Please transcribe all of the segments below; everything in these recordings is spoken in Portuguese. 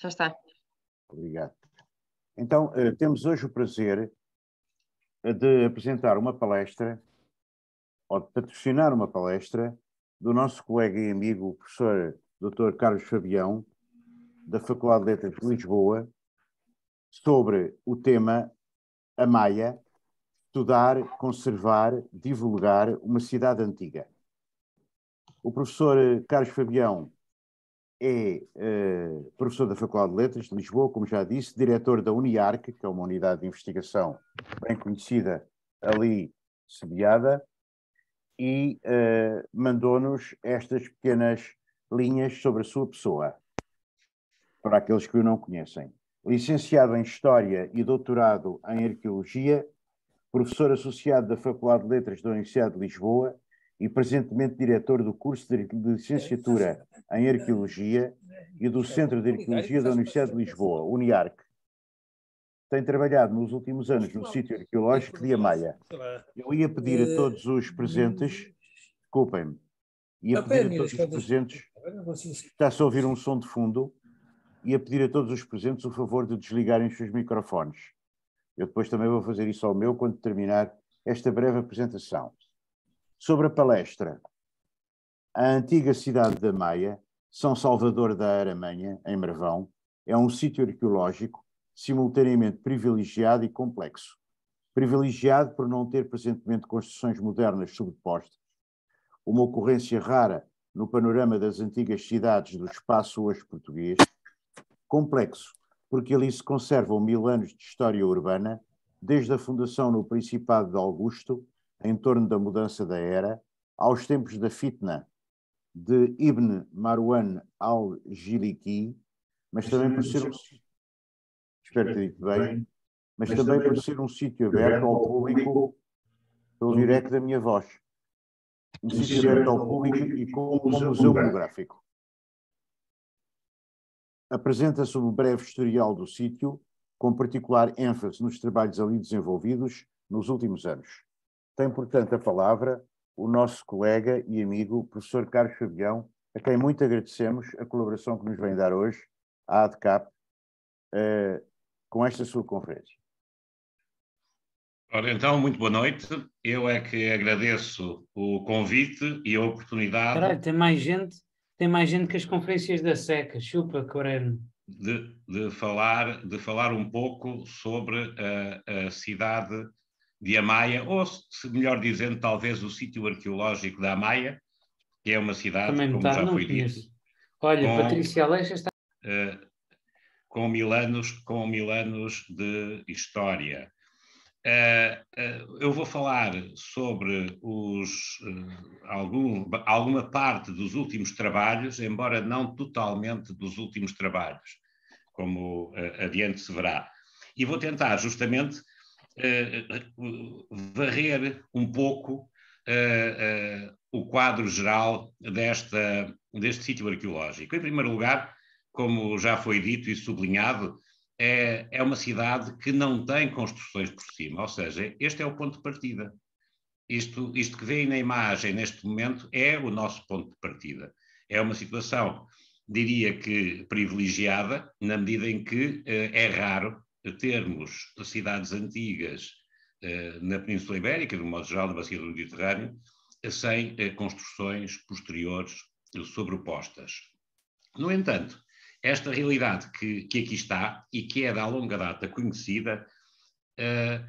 Já está. Obrigado. Então, eh, temos hoje o prazer eh, de apresentar uma palestra, ou de patrocinar uma palestra, do nosso colega e amigo, o professor Dr. Carlos Fabião, da Faculdade de Letras de Lisboa, sobre o tema A Maia, estudar, conservar, divulgar uma cidade antiga. O professor eh, Carlos Fabião é uh, professor da Faculdade de Letras de Lisboa, como já disse, diretor da Uniarc, que é uma unidade de investigação bem conhecida ali sediada, e uh, mandou-nos estas pequenas linhas sobre a sua pessoa, para aqueles que o não conhecem. Licenciado em História e doutorado em Arqueologia, professor associado da Faculdade de Letras da Universidade de Lisboa, e presentemente diretor do curso de licenciatura em Arqueologia e do Centro de Arqueologia da Universidade de Lisboa, UNIARC. Tem trabalhado nos últimos anos no sítio arqueológico de Amaia. Eu ia pedir a eh, todos os presentes, desculpem-me, ia pedir a todos os presentes, está-se a ouvir um som de fundo, ia pedir a todos os presentes o favor de desligarem os seus microfones. Eu depois também vou fazer isso ao meu quando terminar esta breve apresentação sobre a palestra. A antiga cidade da Maia, São Salvador da Aramanha, em Marvão, é um sítio arqueológico simultaneamente privilegiado e complexo. Privilegiado por não ter presentemente construções modernas sobrepostas, uma ocorrência rara no panorama das antigas cidades do espaço hoje português, complexo, porque ali se conservam mil anos de história urbana, desde a fundação no Principado de Augusto em torno da mudança da era, aos tempos da fitna de Ibn Marwan al jiliki mas, também por ser um espero ter dito bem, mas, mas também, por ser um sítio aberto ao público pelo direto da minha voz. Um sítio aberto ao público e com um museu biográfico. Apresenta-se um breve historial do sítio, com particular ênfase nos trabalhos ali desenvolvidos nos últimos anos. Tem, portanto, a palavra o nosso colega e amigo, professor Carlos Fabião, a quem muito agradecemos a colaboração que nos vem dar hoje, à ADCAP, eh, com esta sua conferência. Ora, então, muito boa noite. Eu é que agradeço o convite e a oportunidade. Caralho, tem mais gente, tem mais gente que as conferências da SECA. Chupa, Coreno. De, de, falar, de falar um pouco sobre a, a cidade de Amaya, ou melhor dizendo, talvez o sítio arqueológico da Amaya, que é uma cidade, Também como está, já tá, foi dito. Olha, com, Patrícia Aleixo está. Uh, com mil anos, com mil anos de história. Uh, uh, eu vou falar sobre os, algum, alguma parte dos últimos trabalhos, embora não totalmente dos últimos trabalhos, como adiante se verá. E vou tentar justamente eh, eh, varrer um pouco eh, o quadro geral desta, deste sítio arqueológico. Em primeiro lugar, como já foi dito e sublinhado, é, é uma cidade que não tem construções por cima, ou seja, este é o ponto de partida. Isto, isto que vem na imagem neste momento é o nosso ponto de partida. É uma situação, diria que privilegiada, na medida em que é raro a termos cidades antigas eh, na Península Ibérica, do modo geral, na bacia do Mediterrâneo, sem eh, construções posteriores sobrepostas. No entanto, esta realidade que, que, aqui está e que é da longa data conhecida, eh,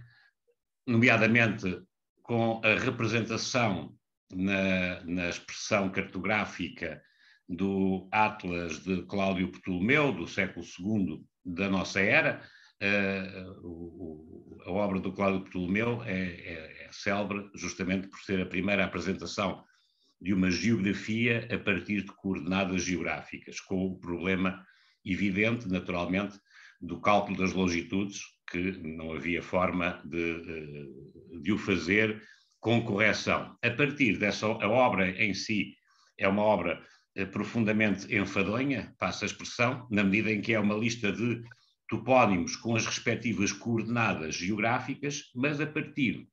nomeadamente com a representação na, na, expressão cartográfica do Atlas de Cláudio Ptolomeu, do século II da nossa era, Uh, o, o, a obra do Cláudio Ptolomeu é, é, é, célebre justamente por ser a primeira apresentação de uma geografia a partir de coordenadas geográficas, com o problema evidente, naturalmente, do cálculo das longitudes, que não havia forma de, eh, de o fazer com correção. A partir dessa a obra em si é uma obra eh, profundamente enfadonha, passa a expressão, na medida em que é uma lista de topónimos com as respectivas coordenadas geográficas, mas a partir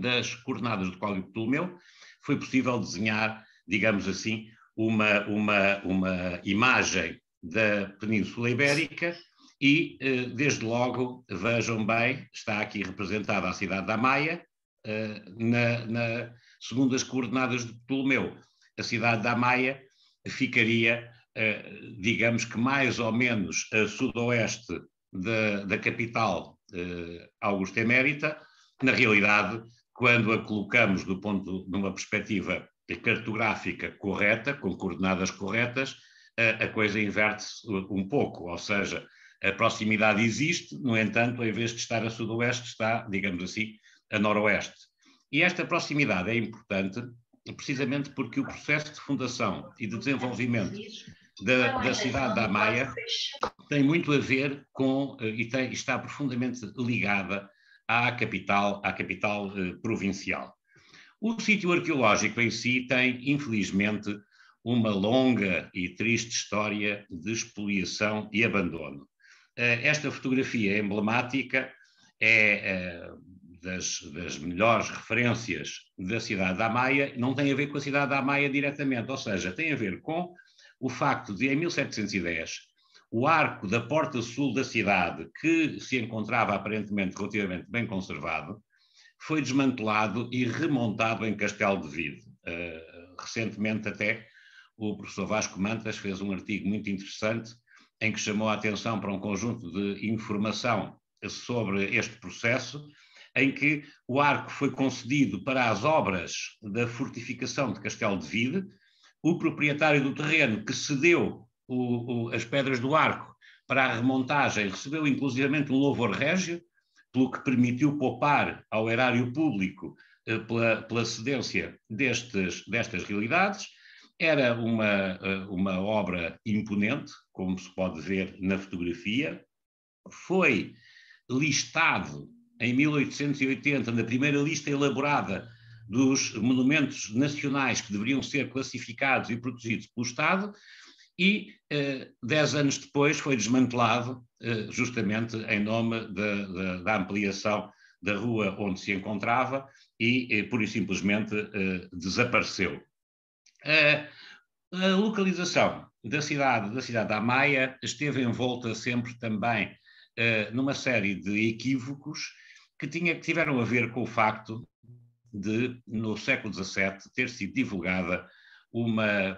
das coordenadas do Código Ptolomeu foi possível desenhar, digamos assim, uma, uma, uma imagem da Península Ibérica e, eh, desde logo, vejam bem, está aqui representada a cidade da Maia, eh, na, na, segundo as coordenadas de Ptolomeu. A cidade da Maia ficaria eh, digamos que mais ou menos a sudoeste da, da capital eh, Augusta Emérita, na realidade, quando a colocamos do ponto, numa perspectiva cartográfica correta, com coordenadas corretas, a, a coisa inverte-se um pouco, ou seja, a proximidade existe, no entanto, em vez de estar a sudoeste, está, digamos assim, a noroeste. E esta proximidade é importante precisamente porque o processo de fundação e de desenvolvimento da, da é cidade da Maia tem muito a ver com eh, e tem, está profundamente ligada à capital, à capital eh, provincial. O sítio arqueológico em si tem, infelizmente, uma longa e triste história de expoliação e abandono. Eh, esta fotografia emblemática é das, das, melhores referências da cidade da Maia, não tem a ver com a cidade da Maia diretamente, ou seja, tem a ver com o facto de, em 1710, o arco da porta sul da cidade, que se encontrava aparentemente relativamente bem conservado, foi desmantelado e remontado em Castelo de Vide. Uh, recentemente, até, o professor Vasco Mantas fez um artigo muito interessante em que chamou a atenção para um conjunto de informação sobre este processo, em que o arco foi concedido para as obras da fortificação de Castelo de Vide, o proprietário do terreno que cedeu o, o, as pedras do arco para a remontagem recebeu inclusivamente um louvor régio, pelo que permitiu poupar ao erário público eh, pela, pela cedência destes, destas realidades. Era uma, eh, uma obra imponente, como se pode ver na fotografia. Foi listado em 1880, na primeira lista elaborada dos monumentos nacionais que deveriam ser classificados e protegidos pelo Estado, e eh, dez anos depois foi desmantelado, eh, justamente em nome da ampliação da rua onde se encontrava, e eh, pura e simplesmente desapareceu. a localização da cidade, da cidade da Maia esteve envolta sempre também numa série de equívocos que, tinha, que tiveram a ver com o facto de, no século XVII, ter sido divulgada uma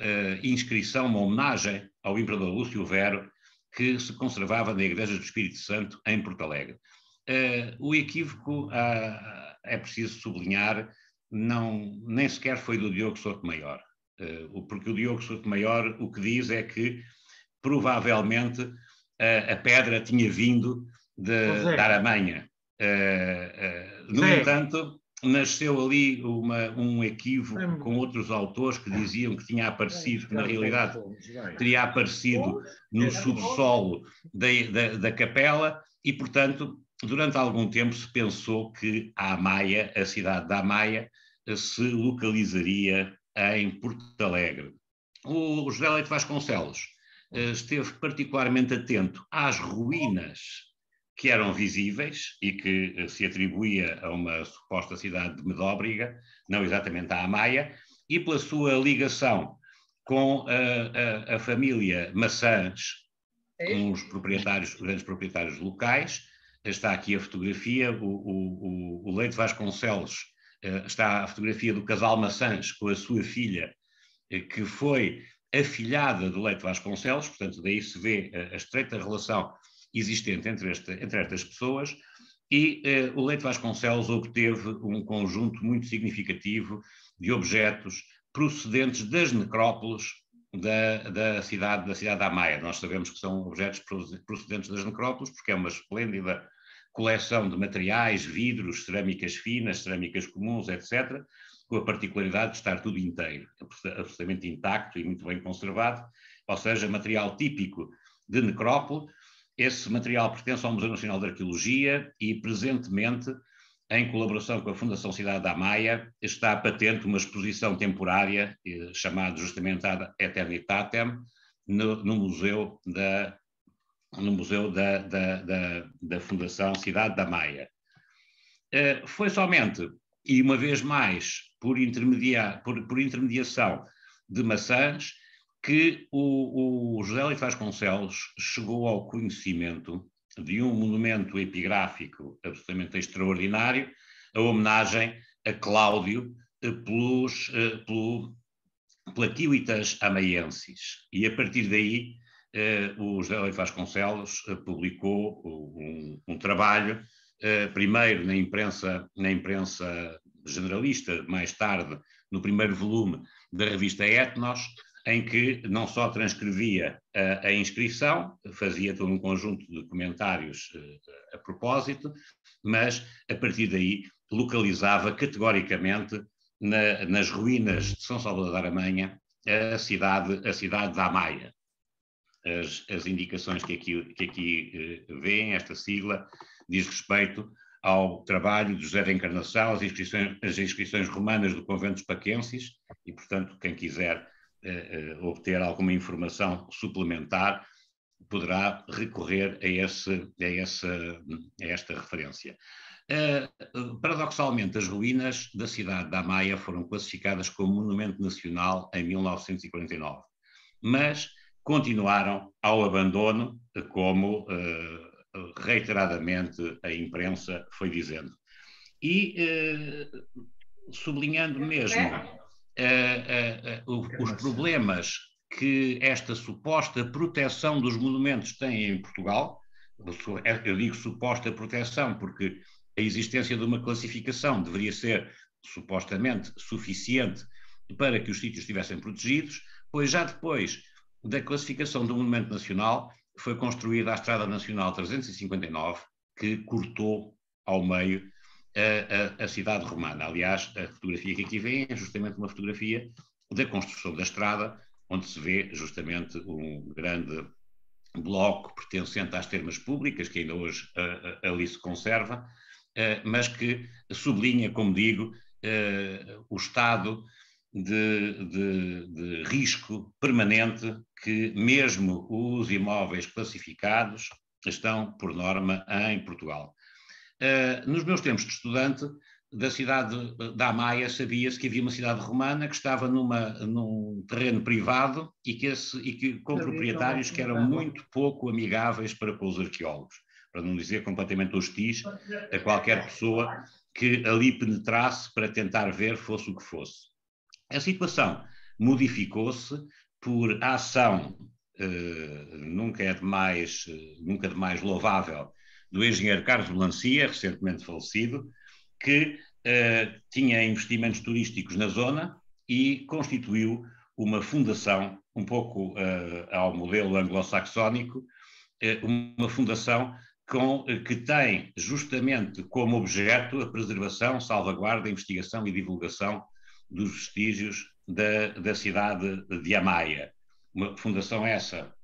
uh, inscrição, uma homenagem ao Imperador Lúcio Vero, que se conservava na Igreja do Espírito Santo, em Porto Alegre. Uh, o equívoco, uh, é preciso sublinhar, não, nem sequer foi do Diogo Sotomayor, uh, eh, porque o Diogo Maior o que diz é que, provavelmente, a pedra tinha vindo de, é. da Aramanha. Uh, uh, no Sim. entanto, nasceu ali uma, um equívoco com outros autores que diziam que tinha aparecido, que na realidade é. teria aparecido no subsolo da, da, da capela, e, portanto, durante algum tempo se pensou que a Amaia, a cidade da Amaia, se localizaria em Porto Alegre. O José Leite Vasconcelos eh, esteve particularmente atento às ruínas que eram visíveis e que eh, se atribuía a uma suposta cidade de Medóbriga, não exatamente à Amaya, e pela sua ligação com a, eh, a, a família Maçãs, é com os proprietários, grandes proprietários locais. Está aqui a fotografia, o, o, o Leite Vasconcelos, eh, está a fotografia do casal Maçãs com a sua filha, que foi afilhada do Leite Vasconcelos, portanto daí se vê a estreita relação existente entre, esta, entre estas pessoas, e eh, o Leite Vasconcelos obteve um conjunto muito significativo de objetos procedentes das necrópolis da, da cidade da cidade da Maia. Nós sabemos que são objetos procedentes das necrópolis, porque é uma esplêndida coleção de materiais, vidros, cerâmicas finas, cerâmicas comuns, etc., com a particularidade de estar tudo inteiro, absolutamente intacto e muito bem conservado, ou seja, material típico de necrópole, esse material pertence ao Museu Nacional de Arqueologia e, presentemente, em colaboração com a Fundação Cidade da Maia, está patente uma exposição temporária, eh, chamada justamente Ad Eternitatem, no, no, Museu, da, no museu da, da, da, da Fundação Cidade da Maia. Eh, foi somente, e uma vez mais, por, intermedia por, por intermediação de maçãs, que o, o José Luís Vasconcelos chegou ao conhecimento de um monumento epigráfico absolutamente extraordinário, a homenagem a Cláudio eh, pelos, eh, pelo, Platílitas Amaienses. E a partir daí, eh, o José Leite Vasconcelos publicou um, um trabalho, primeiro na imprensa, na imprensa generalista, mais tarde no primeiro volume da revista Etnos, em que não só transcrevia a, eh, a inscrição, fazia todo um conjunto de comentários eh, a propósito, mas a partir daí localizava categoricamente na, nas ruínas de São Salvador da Aramanha a cidade, a cidade da Maia. As, as, indicações que aqui, que aqui eh, vêem, esta sigla, diz respeito ao trabalho de José da Encarnação, as inscrições, as inscrições romanas do convento dos Paquenses, e, portanto, quem quiser eh, eh, obter alguma informação suplementar, poderá recorrer a, esse, a, essa, a esta referência. Uh, paradoxalmente, as ruínas da cidade da Maia foram classificadas como Monumento Nacional em 1949, mas continuaram ao abandono, como uh, reiteradamente a imprensa foi dizendo. E uh, sublinhando mesmo é uh, uh, os problemas que esta suposta proteção dos monumentos tem em Portugal, é, eu digo suposta proteção porque a existência de uma classificação deveria ser supostamente suficiente para que os sítios estivessem protegidos, pois já depois da classificação do Monumento Nacional foi construída a Estrada Nacional 359, que cortou ao meio a, a, a, cidade romana. Aliás, a fotografia que aqui vem é justamente uma fotografia da construção da estrada, onde se vê justamente um grande bloco pertencente às termas públicas, que ainda hoje a, ali se conserva, eh, mas que sublinha, como digo, eh, o estado de, de, de risco permanente que mesmo os imóveis classificados estão, por norma, em Portugal. Eh, nos meus tempos de estudante, da cidade eh, da Amaia sabia-se que havia uma cidade romana que estava numa, num terreno privado e que, esse, e que com sabia proprietários que eram muito pouco amigáveis para com os arqueólogos, para não dizer completamente hostis a qualquer pessoa que ali penetrasse para tentar ver fosse o que fosse. A situação modificou-se por ação eh, nunca é demais eh, nunca é demais louvável do engenheiro Carlos Melancia, recentemente falecido, que uh, tinha investimentos turísticos na zona e constituiu uma fundação, um pouco uh, ao modelo anglo-saxónico, uh, uma fundação com, que tem justamente como objeto a preservação, salvaguarda, investigação e divulgação dos vestígios da, da cidade de Amaia. Uma fundação essa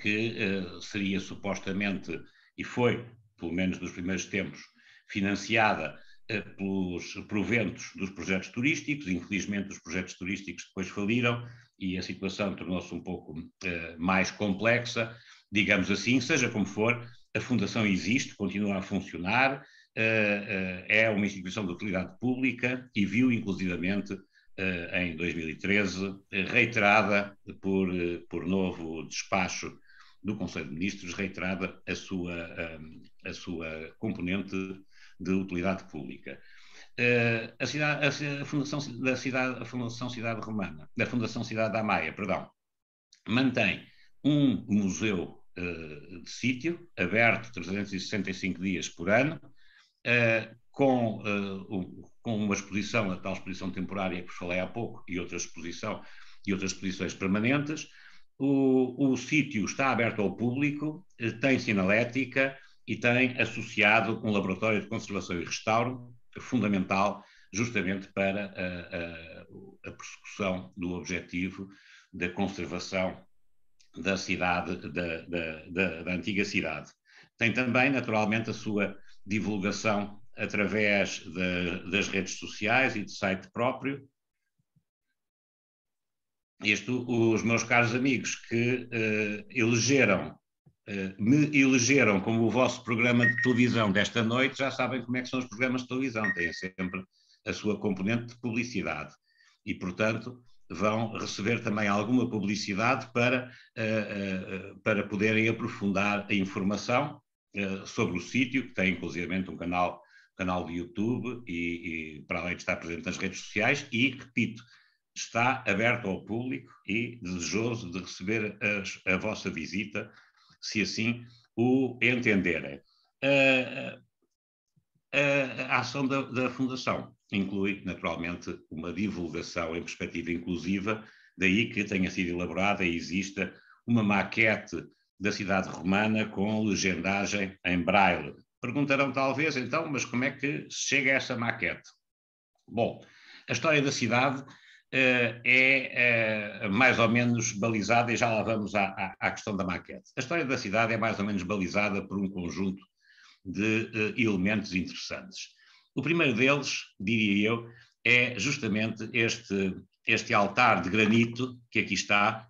que seria supostamente e foi, pelo menos nos primeiros tempos, financiada eh, pelos proventos dos projetos turísticos. Infelizmente, os projetos turísticos depois faliram e a situação tornou-se um pouco eh, mais complexa, digamos assim, seja como for, a Fundação existe, continua a funcionar, eh, é uma instituição de utilidade pública e viu, inclusivamente, em 2013, reiterada por, por novo despacho do Conselho de Ministros reiterada a sua, hum, a, sua componente de utilidade pública. Eh, a, cidade, a, fundação da cidade, a fundação cidade romana, da fundação cidade da Maia, perdão, mantém um museu uh, de sítio aberto 365 dias por ano, uh, com, uh, um, com uma exposição, a tal exposição temporária que vos falei há pouco, e outra exposição e outras exposições permanentes, o, o sítio está aberto ao público, eh, tem sinalética e tem associado um laboratório de conservação e restauro fundamental justamente para a, eh, a, eh, a persecução do objetivo da conservação da cidade, da, da, da, da, antiga cidade. Tem também, naturalmente, a sua divulgação através das redes sociais e do site próprio, isto, os meus caros amigos que uh, elegeram, uh, me elegeram como o vosso programa de televisão desta noite, já sabem como é que são os programas de televisão, têm sempre a sua componente de publicidade. E, portanto, vão receber também alguma publicidade para, uh, para poderem aprofundar a informação sobre o sítio, que tem inclusivamente um canal, canal de YouTube e, e para além de estar presente nas redes sociais e, repito, está aberto ao público e desejoso de receber a vossa visita, se assim o entenderem. A, a, a ação da, da, Fundação inclui, naturalmente, uma divulgação em perspectiva inclusiva, daí que tenha sido elaborada e exista uma maquete da cidade romana com legendagem em braille. Perguntarão, talvez, então, mas como é que chega a essa maquete? Bom, a história da cidade eh, é, eh, mais ou menos balizada, e já lá vamos à, à, questão da maquete. A história da cidade é mais ou menos balizada por um conjunto de eh, elementos interessantes. O primeiro deles, diria eu, é justamente este, este altar de granito que aqui está,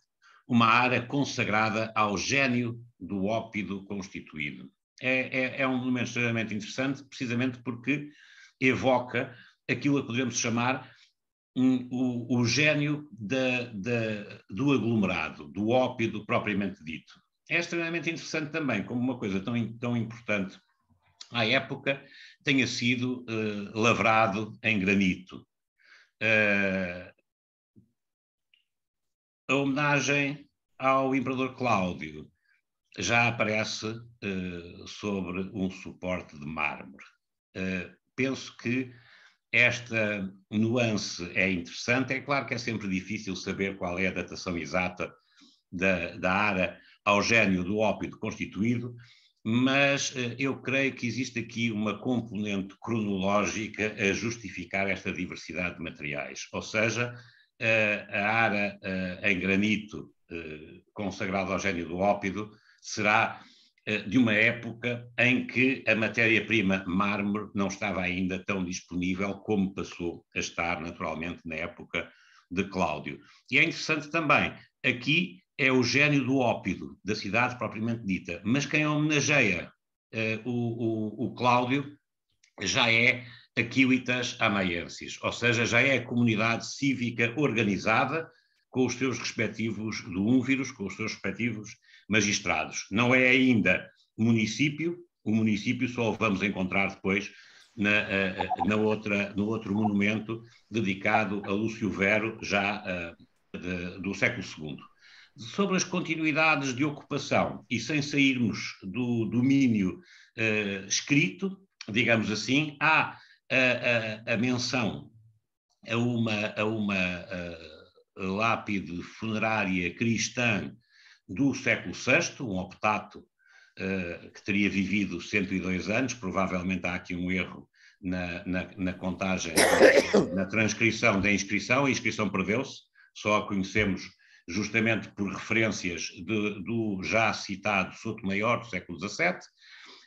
uma área consagrada ao gênio do ópido constituído. É, é, é um elemento extremamente interessante, precisamente porque evoca aquilo a podemos chamar um, o, o, gênio da, da, do aglomerado, do ópio propriamente dito. É extremamente interessante também, como uma coisa tão, tão importante à época tenha sido uh, lavrado em granito. Uh, a homenagem ao Imperador Cláudio já aparece uh, sobre um suporte de mármore. penso que esta nuance é interessante. É claro que é sempre difícil saber qual é a datação exata da, da ara ao gênio do ópio constituído, mas eh, eu creio que existe aqui uma componente cronológica a justificar esta diversidade de materiais, ou seja, eh, a ara eh, em granito consagrada ao gênio do ópido será eh, de uma época em que a matéria-prima mármore não estava ainda tão disponível como passou a estar, naturalmente, na época de Cláudio. E é interessante também, aqui é o gênio do Ópido, da cidade propriamente dita, mas quem homenageia uh, o, o, o, Cláudio já é Aquilitas Amaienses, ou seja, já é a comunidade cívica organizada com os seus respectivos do com os seus respectivos magistrados. Não é ainda município, o município só o vamos encontrar depois na, eh, eh, na outra, no outro monumento dedicado a Lúcio Vero, já eh, de, do século II. Sobre as continuidades de ocupação, e sem sairmos do domínio escrito, digamos assim, há a, a, a menção a uma, a uma lápide funerária cristã do século VI, um optato uh, que teria vivido 102 anos, provavelmente há aqui um erro na, na, na contagem, na transcrição da inscrição, a inscrição perdeu-se, só a conhecemos justamente por referências de, do já citado Souto Maior do século XVII. Uh,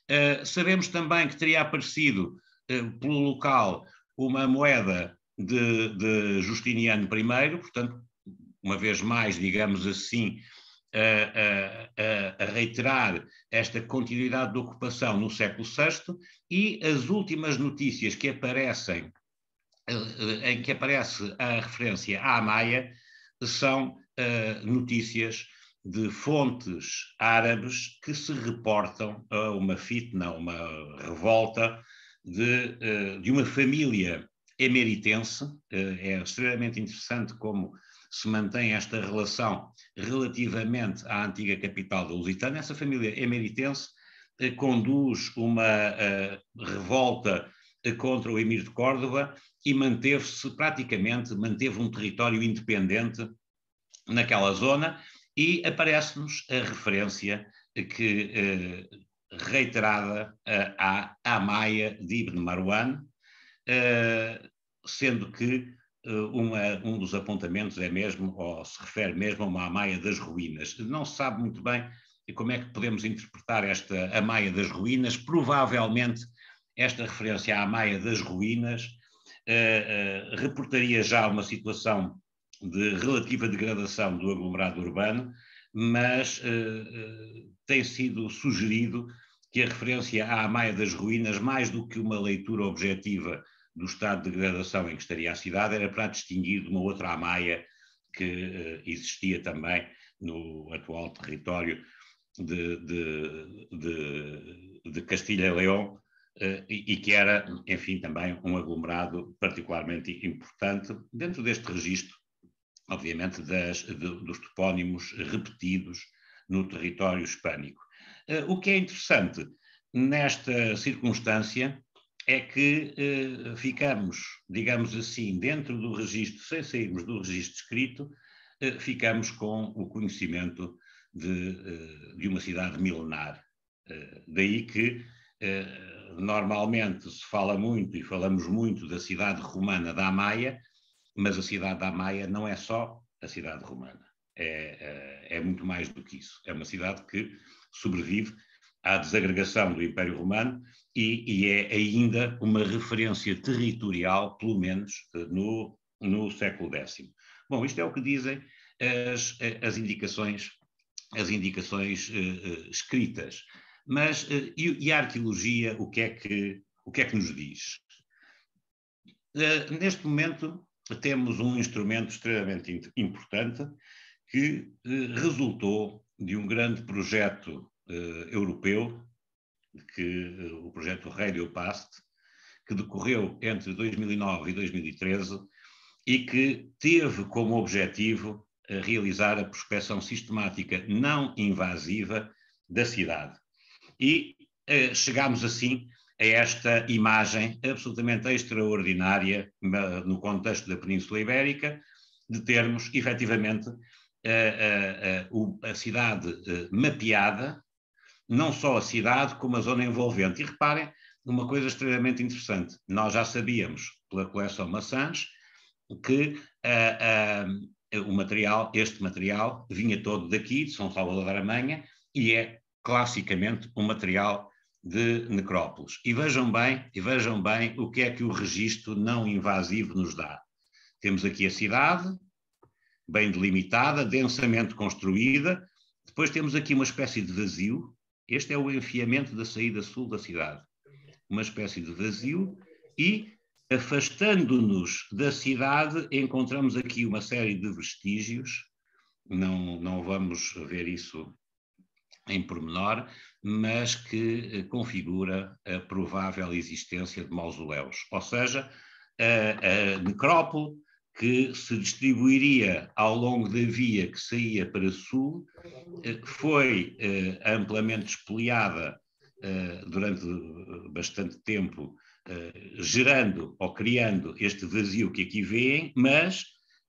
eh, sabemos também que teria aparecido uh, pelo local uma moeda de, de Justiniano I, portanto, uma vez mais, digamos assim, a, a, a, reiterar esta continuidade de ocupação no século VI e as últimas notícias que aparecem, eh, em que aparece a referência à Maia, são uh, notícias de fontes árabes que se reportam a uma fitna, uma revolta de, uh, de uma família emeritense. Uh, é extremamente interessante como se mantém esta relação relativamente à antiga capital da Lusitana. Essa família emeritense é eh, conduz uma eh, revolta eh, contra o Emir de Córdoba e manteve-se praticamente, manteve um território independente naquela zona e aparece-nos a referência que reiterada à Maia de Ibn Marwan, sendo que eh, uma, um dos apontamentos é mesmo, ou se refere mesmo a uma Amaia das Ruínas. Não se sabe muito bem como é que podemos interpretar esta Amaia das Ruínas. Provavelmente esta referência à Amaia das Ruínas uh, uh, reportaria já uma situação de relativa degradação do aglomerado urbano, mas uh, tem sido sugerido que a referência à Amaia das Ruínas, mais do que uma leitura objetiva do estado de degradação em que estaria a cidade era para distinguir de uma outra Amaia que eh, existia também no atual território de, de, de, de Castilha eh, e León, e que era, enfim, também um aglomerado particularmente importante dentro deste registro, obviamente, das, dos topónimos repetidos no território hispânico. Eh, o que é interessante nesta circunstância é que eh, ficamos, digamos assim, dentro do registro, sem sairmos do registro escrito, eh, ficamos com o conhecimento de, eh, de uma cidade milenar. Eh, daí que eh, normalmente se fala muito e falamos muito da cidade romana da Maia, mas a cidade da Maia não é só a cidade romana. É, é, é, muito mais do que isso. É uma cidade que sobrevive à desagregação do Império Romano e, e é ainda uma referência territorial, pelo menos eh, no, no século X. Bom, isto é o que dizem as, eh, as indicações, as indicações uh, escritas. Mas uh, e, e, a arqueologia, o que é que, o que, é que nos diz? Uh, neste momento temos um instrumento extremamente importante que resultou de um grande projeto eh, europeu, que eh, o projeto Radio Past, que decorreu entre 2009 e 2013 e que teve como objetivo eh, realizar a prospecção sistemática não invasiva da cidade. E chegámos assim a esta imagem absolutamente extraordinária no contexto da Península Ibérica, de termos efetivamente a, a, a, a cidade mapeada não só a cidade, como a zona envolvente. E reparem uma coisa extremamente interessante: nós já sabíamos, pela coleção Maçãs, que uh, uh, o material, este material, vinha todo daqui, de São Salvador da Aramanha, e é classicamente um material de necrópolis. E vejam bem, e vejam bem o que é que o registro não invasivo nos dá. Temos aqui a cidade, bem delimitada, densamente construída, depois temos aqui uma espécie de vazio, este é o enfiamento da saída sul da cidade, uma espécie de vazio, e afastando-nos da cidade, encontramos aqui uma série de vestígios. Não, não vamos ver isso em pormenor, mas que eh, configura a provável existência de mausoléus. Ou seja, a, a necrópole que se distribuiria ao longo da via que saía para sul, eh, foi eh, amplamente espolhada eh, durante bastante tempo, gerando ou criando este vazio que aqui vêem, mas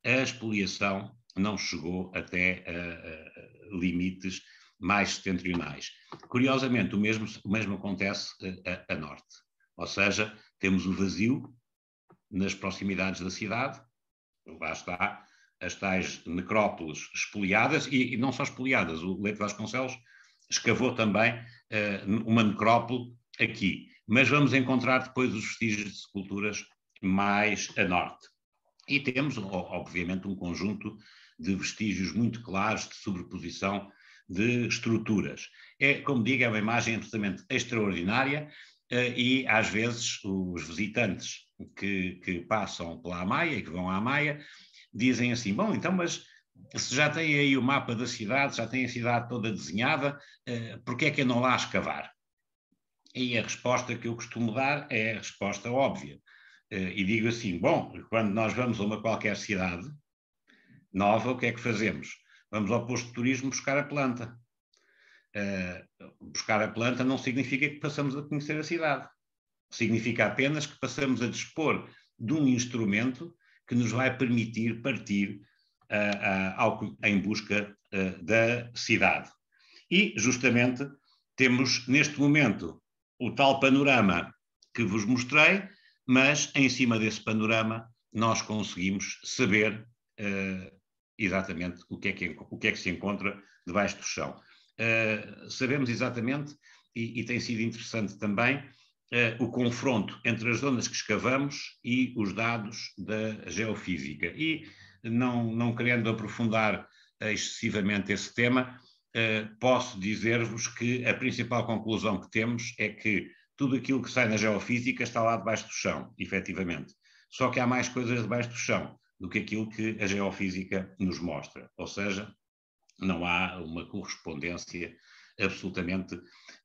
a expoliação não chegou até limites mais setentrionais. Curiosamente, o mesmo, o mesmo acontece a, a norte, ou seja, temos o vazio nas proximidades da cidade, Lá está as tais necrópolis espoliadas, e, e não só espoliadas, o Leite Vasconcelos escavou também uh, uma necrópole aqui. Mas vamos encontrar depois os vestígios de sepulturas mais a norte. E temos, obviamente, um conjunto de vestígios muito claros de sobreposição de estruturas. É, como digo, é uma imagem absolutamente extraordinária eh, e, às vezes, os visitantes que, que passam pela Maia e que vão à Maia, dizem assim: bom, então, mas se já tem aí o mapa da cidade, já tem a cidade toda desenhada, eh, por que é que eu não lá escavar? E a resposta que eu costumo dar é a resposta óbvia. Eh, e digo assim: bom, quando nós vamos a uma qualquer cidade nova, o que é que fazemos? Vamos ao posto de turismo buscar a planta. Eh, buscar a planta não significa que passamos a conhecer a cidade. Significa apenas que passamos a dispor de um instrumento que nos vai permitir partir uh, uh, em busca uh, da cidade. E, justamente, temos neste momento o tal panorama que vos mostrei, mas em cima desse panorama nós conseguimos saber exatamente o que, é que, o que, é que, se encontra debaixo do chão. sabemos exatamente, e, e tem sido interessante também, uh, o confronto entre as zonas que escavamos e os dados da geofísica. E, não, não querendo aprofundar eh, excessivamente esse tema, uh, posso dizer-vos que a principal conclusão que temos é que tudo aquilo que sai na geofísica está lá debaixo do chão, efetivamente. Só que há mais coisas debaixo do chão do que aquilo que a geofísica nos mostra. Ou seja, não há uma correspondência absolutamente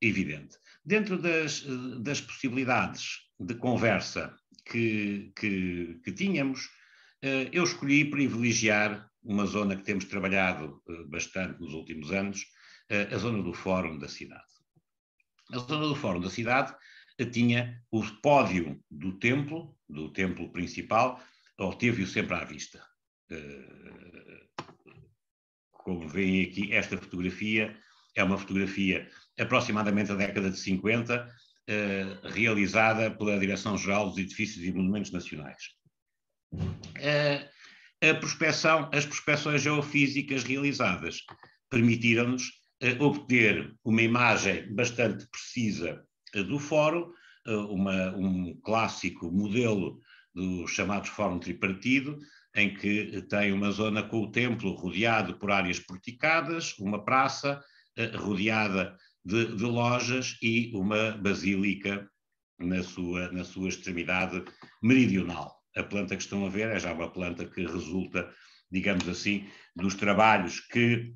evidente. Dentro das, das possibilidades de conversa que, que, que tínhamos, eh, eu escolhi privilegiar uma zona que temos trabalhado eh, bastante nos últimos anos, eh, a zona do Fórum da Cidade. A zona do Fórum da Cidade tinha o pódio do templo, do templo principal, ou teve-o sempre à vista. Como veem aqui, esta fotografia é uma fotografia aproximadamente a década de 50, eh, realizada pela Direção-Geral dos Edifícios e Monumentos Nacionais. Eh, a prospeção, as prospeções geofísicas realizadas permitiram-nos eh, obter uma imagem bastante precisa do fórum, uma, um clássico modelo dos chamados fórum tripartido, em que tem uma zona com o templo rodeado por áreas porticadas, uma praça rodeada de, de lojas e uma basílica na sua, na sua extremidade meridional. A planta que estão a ver é já uma planta que resulta, digamos assim, dos trabalhos que,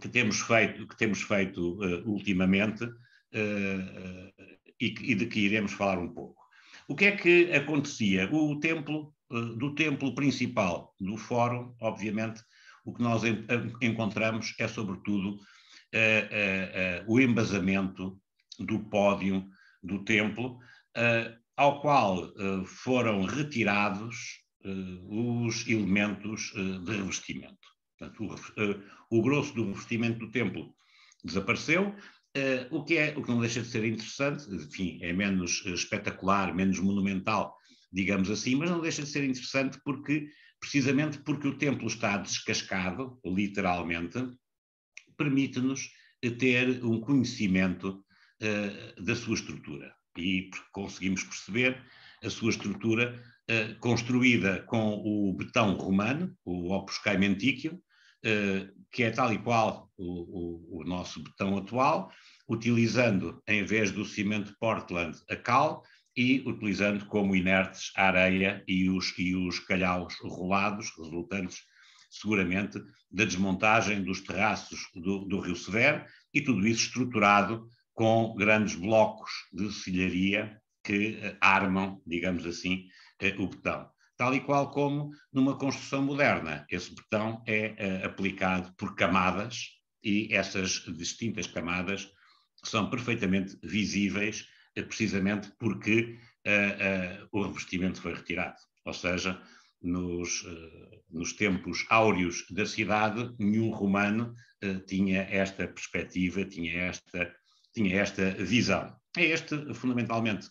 que temos feito, que temos feito uh, ultimamente uh, uh, e, e, de que iremos falar um pouco. O que é que acontecia? O templo, eh, do templo principal do fórum, obviamente, o que nós en encontramos é, sobretudo, uh, uh, o embasamento do pódio do templo, eh, ao qual eh, foram retirados eh, os elementos de revestimento. Portanto, o, o, grosso do revestimento do templo desapareceu, o, que é, o que não deixa de ser interessante, enfim, é menos espetacular, menos monumental, digamos assim, mas não deixa de ser interessante porque, precisamente porque o templo está descascado, literalmente, permite-nos ter um conhecimento uh, da sua estrutura. E conseguimos perceber a sua estrutura uh, construída com o betão romano, o opus Caimentíquio, uh, eh, que é tal e qual o, o, o, nosso betão atual, utilizando, em vez do cimento Portland, a cal e utilizando como inertes a areia e os, e os calhaus rolados, resultantes seguramente, da desmontagem dos terraços do, do Rio Severo e tudo isso estruturado com grandes blocos de silharia que eh, armam, digamos assim, eh, o betão. Tal e qual como numa construção moderna, esse betão é eh, aplicado por camadas e essas distintas camadas são perfeitamente visíveis, precisamente porque o revestimento foi retirado. Ou seja, nos, eh, nos tempos áureos da cidade, nenhum romano eh, tinha esta perspectiva, tinha esta, tinha esta visão. É este, fundamentalmente,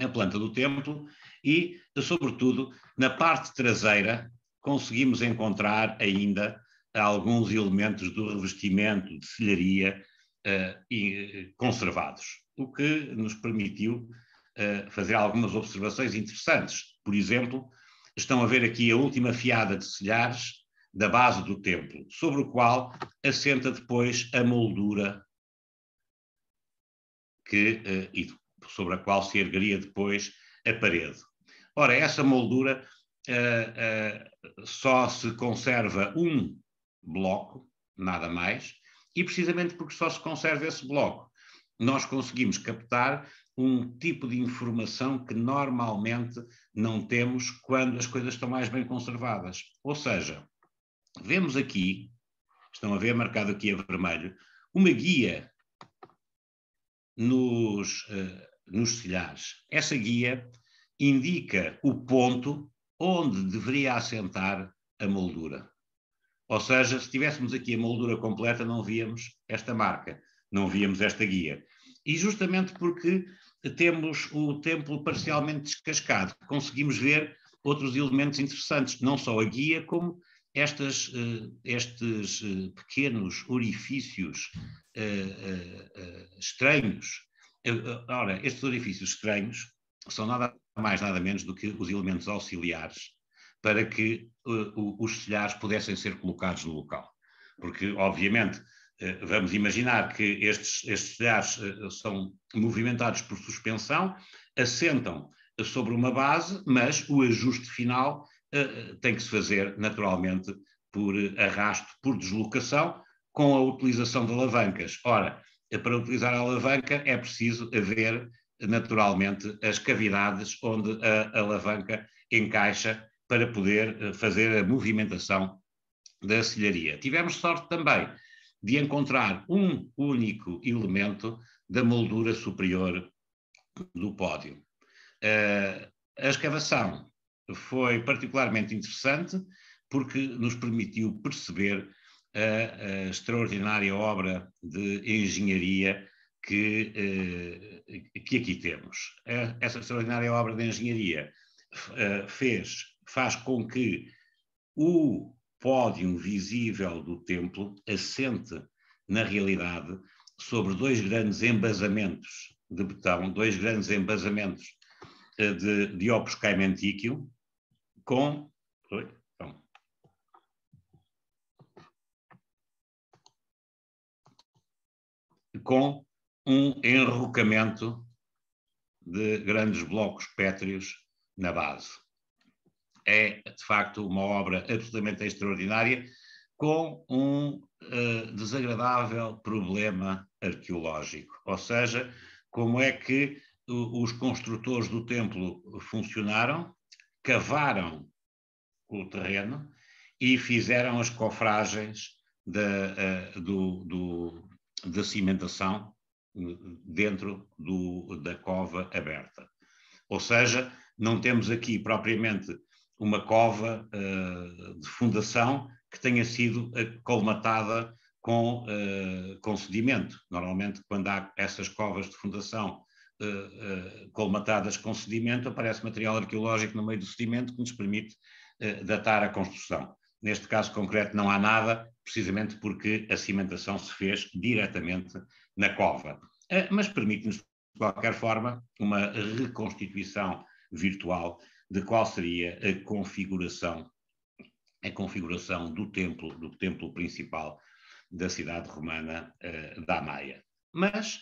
a planta do templo e, sobretudo, na parte traseira conseguimos encontrar ainda alguns elementos do revestimento de filharia uh, eh, conservados, o que nos permitiu uh, fazer algumas observações interessantes. Por exemplo, Estão a ver aqui a última fiada de celhares da base do templo, sobre o qual assenta depois a moldura que, eh, e sobre a qual se ergueria depois a parede. Ora, essa moldura uh, uh, só se conserva um bloco, nada mais, e precisamente porque só se conserva esse bloco, nós conseguimos captar um tipo de informação que normalmente não temos quando as coisas estão mais bem conservadas. Ou seja, vemos aqui, estão a ver marcado aqui a vermelho, uma guia nos, uh, nos silhares. Essa guia indica o ponto onde deveria assentar a moldura. Ou seja, se tivéssemos aqui a moldura completa, não víamos esta marca, não víamos esta guia. E justamente porque temos o templo parcialmente descascado. Conseguimos ver outros elementos interessantes, não só a guia, como estas, eh, estes eh, pequenos orifícios eh, estranhos. Ora, estes orifícios estranhos são nada mais, nada menos do que os elementos auxiliares para que os telhares pudessem ser colocados no local. Porque, obviamente, eh, vamos imaginar que estes, estes gás eh, são movimentados por suspensão, assentam sobre uma base, mas o ajuste final eh, tem que se fazer naturalmente por arrasto, por deslocação, com a utilização de alavancas. Ora, para utilizar a alavanca é preciso haver naturalmente as cavidades onde a alavanca encaixa para poder fazer a movimentação da acelharia. Tivemos sorte também de encontrar um único elemento da moldura superior do pódio. Uh, a escavação foi particularmente interessante porque nos permitiu perceber a, a extraordinária obra de engenharia que, uh, que aqui temos. Uh, essa extraordinária obra de engenharia eh, fez, faz com que o pódio visível do templo assente, na realidade, sobre dois grandes embasamentos de betão, dois grandes embasamentos eh, de, de Opus Caim com. Então. Com um enrocamento de grandes blocos pétreos na base é, de facto, uma obra absolutamente extraordinária, com um uh, desagradável problema arqueológico. Ou seja, como é que os construtores do templo funcionaram, cavaram o terreno e fizeram as cofragens da, uh, do, do, da cimentação dentro do, da cova aberta. Ou seja, não temos aqui propriamente uma cova uh, de fundação que tenha sido colmatada com, uh, com sedimento. Normalmente, quando há essas covas de fundação uh, eh, colmatadas com sedimento, aparece material arqueológico no meio do sedimento que nos permite datar a construção. Neste caso concreto, não há nada, precisamente porque a cimentação se fez diretamente na cova. mas permite-nos, de qualquer forma, uma reconstituição virtual de qual seria a configuração a configuração do templo, do templo principal da cidade romana uh, da Maia. Mas,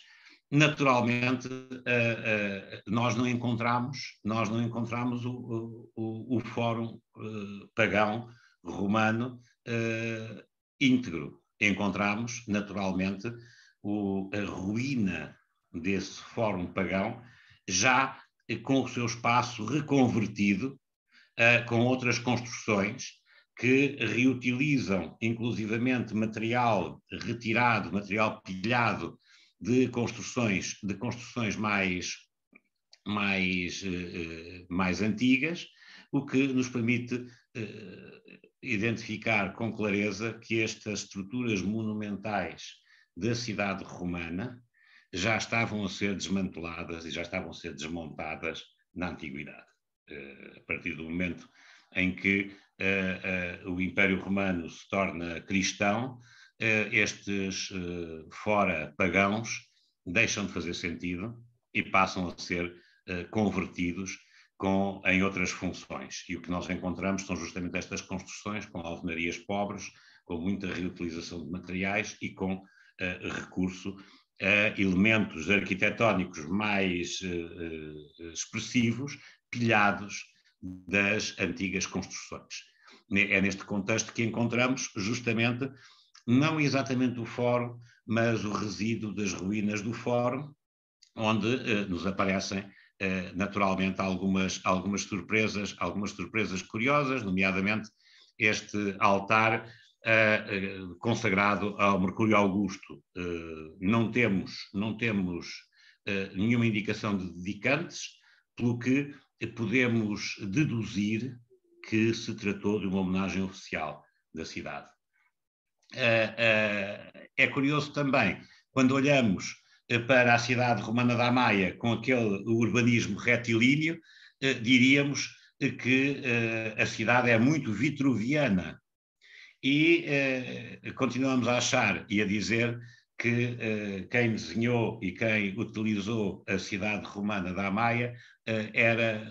naturalmente, uh, uh, nós não encontramos, nós não encontramos o, o, o fórum pagão romano íntegro. Encontramos, naturalmente, o, a ruína desse fórum pagão já com o seu espaço reconvertido uh, com outras construções que reutilizam, inclusivamente, material retirado, material pilhado de construções, de construções mais, mais, uh, mais antigas, o que nos permite uh, identificar com clareza que estas estruturas monumentais da cidade romana já estavam a ser desmanteladas e já estavam a ser desmontadas na antiguidade. Eh, a partir do momento em que eh, eh, o Império Romano se torna cristão, estes fora pagãos deixam de fazer sentido e passam a ser convertidos com, em outras funções. E o que nós encontramos são justamente estas construções com alvenarias pobres, com muita reutilização de materiais e com recurso uh, elementos arquitetónicos mais uh, expressivos, pilhados das antigas construções. É neste contexto que encontramos justamente, não exatamente o fórum, mas o resíduo das ruínas do fórum, onde uh, nos aparecem naturalmente algumas, algumas surpresas, algumas surpresas curiosas, nomeadamente este altar uh, consagrado ao Mercúrio Augusto. Uh, não temos, não temos uh, nenhuma indicação de dedicantes, pelo que podemos deduzir que se tratou de uma homenagem oficial da cidade. Eh, é curioso também, quando olhamos para a cidade romana da Maia com aquele urbanismo retilíneo, diríamos que a cidade é muito vitruviana, e eh, continuamos a achar e a dizer que eh, quem desenhou e quem utilizou a cidade romana da Maia eh, era,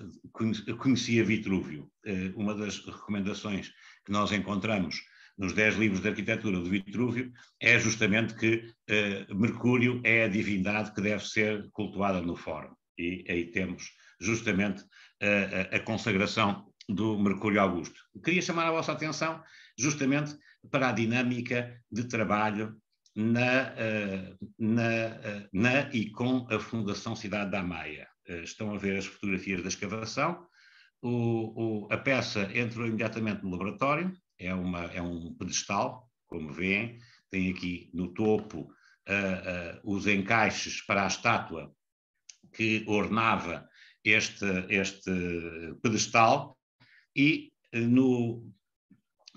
conhecia Vitrúvio. Eh, uma das recomendações que nós encontramos nos dez livros de arquitetura de Vitrúvio é justamente que eh, Mercúrio é a divindade que deve ser cultuada no fórum. E aí temos justamente eh, a, a consagração do Mercúrio Augusto. Queria chamar a vossa atenção justamente para a dinâmica de trabalho na, eh, na, eh, na e com a Fundação Cidade da Maia. Eh, estão a ver as fotografias da escavação. O, o, a peça entrou imediatamente no laboratório, é, uma, é um pedestal, como veem, tem aqui no topo uh, uh, os encaixes para a estátua que ornava este, este pedestal, e no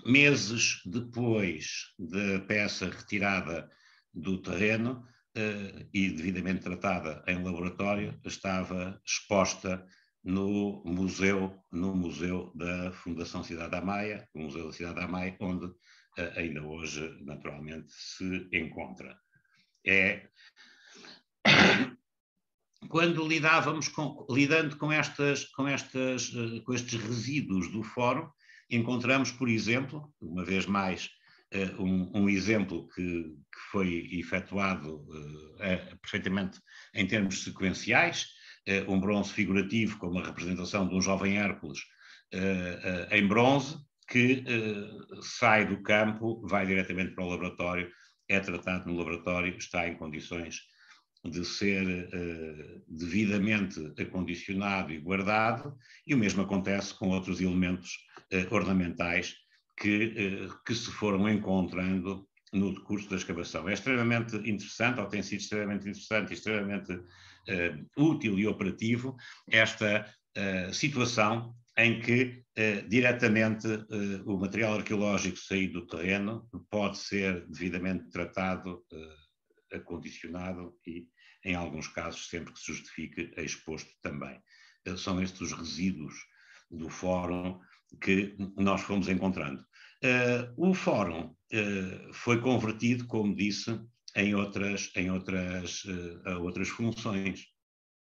meses depois da peça retirada do terreno eh, e devidamente tratada em laboratório, estava exposta no museu, no museu da Fundação Cidade da Maia, o Museu da Cidade da Maia, onde eh, ainda hoje, naturalmente, se encontra. É quando lidávamos com, lidando com estas, com estas, eh, com estes resíduos do fórum, Encontramos, por exemplo, uma vez mais, uh, um, um, exemplo que, que foi efetuado uh, perfeitamente em termos sequenciais, eh, um bronze figurativo com uma representação de um jovem Hércules em bronze, que sai do campo, vai diretamente para o laboratório, é tratado no laboratório, está em condições de ser uh, devidamente acondicionado e guardado, e o mesmo acontece com outros elementos uh, ornamentais que, uh, que se foram encontrando no decurso da escavação. É extremamente interessante, ou tem sido extremamente interessante, extremamente útil e operativo, esta situação em que eh, diretamente o material arqueológico saído do terreno pode ser devidamente tratado acondicionado e, em alguns casos, sempre que se justifique, exposto também. Eh, são estes os resíduos do fórum que nós fomos encontrando. Eh, o fórum eh, foi convertido, como disse, em outras, em outras, outras funções.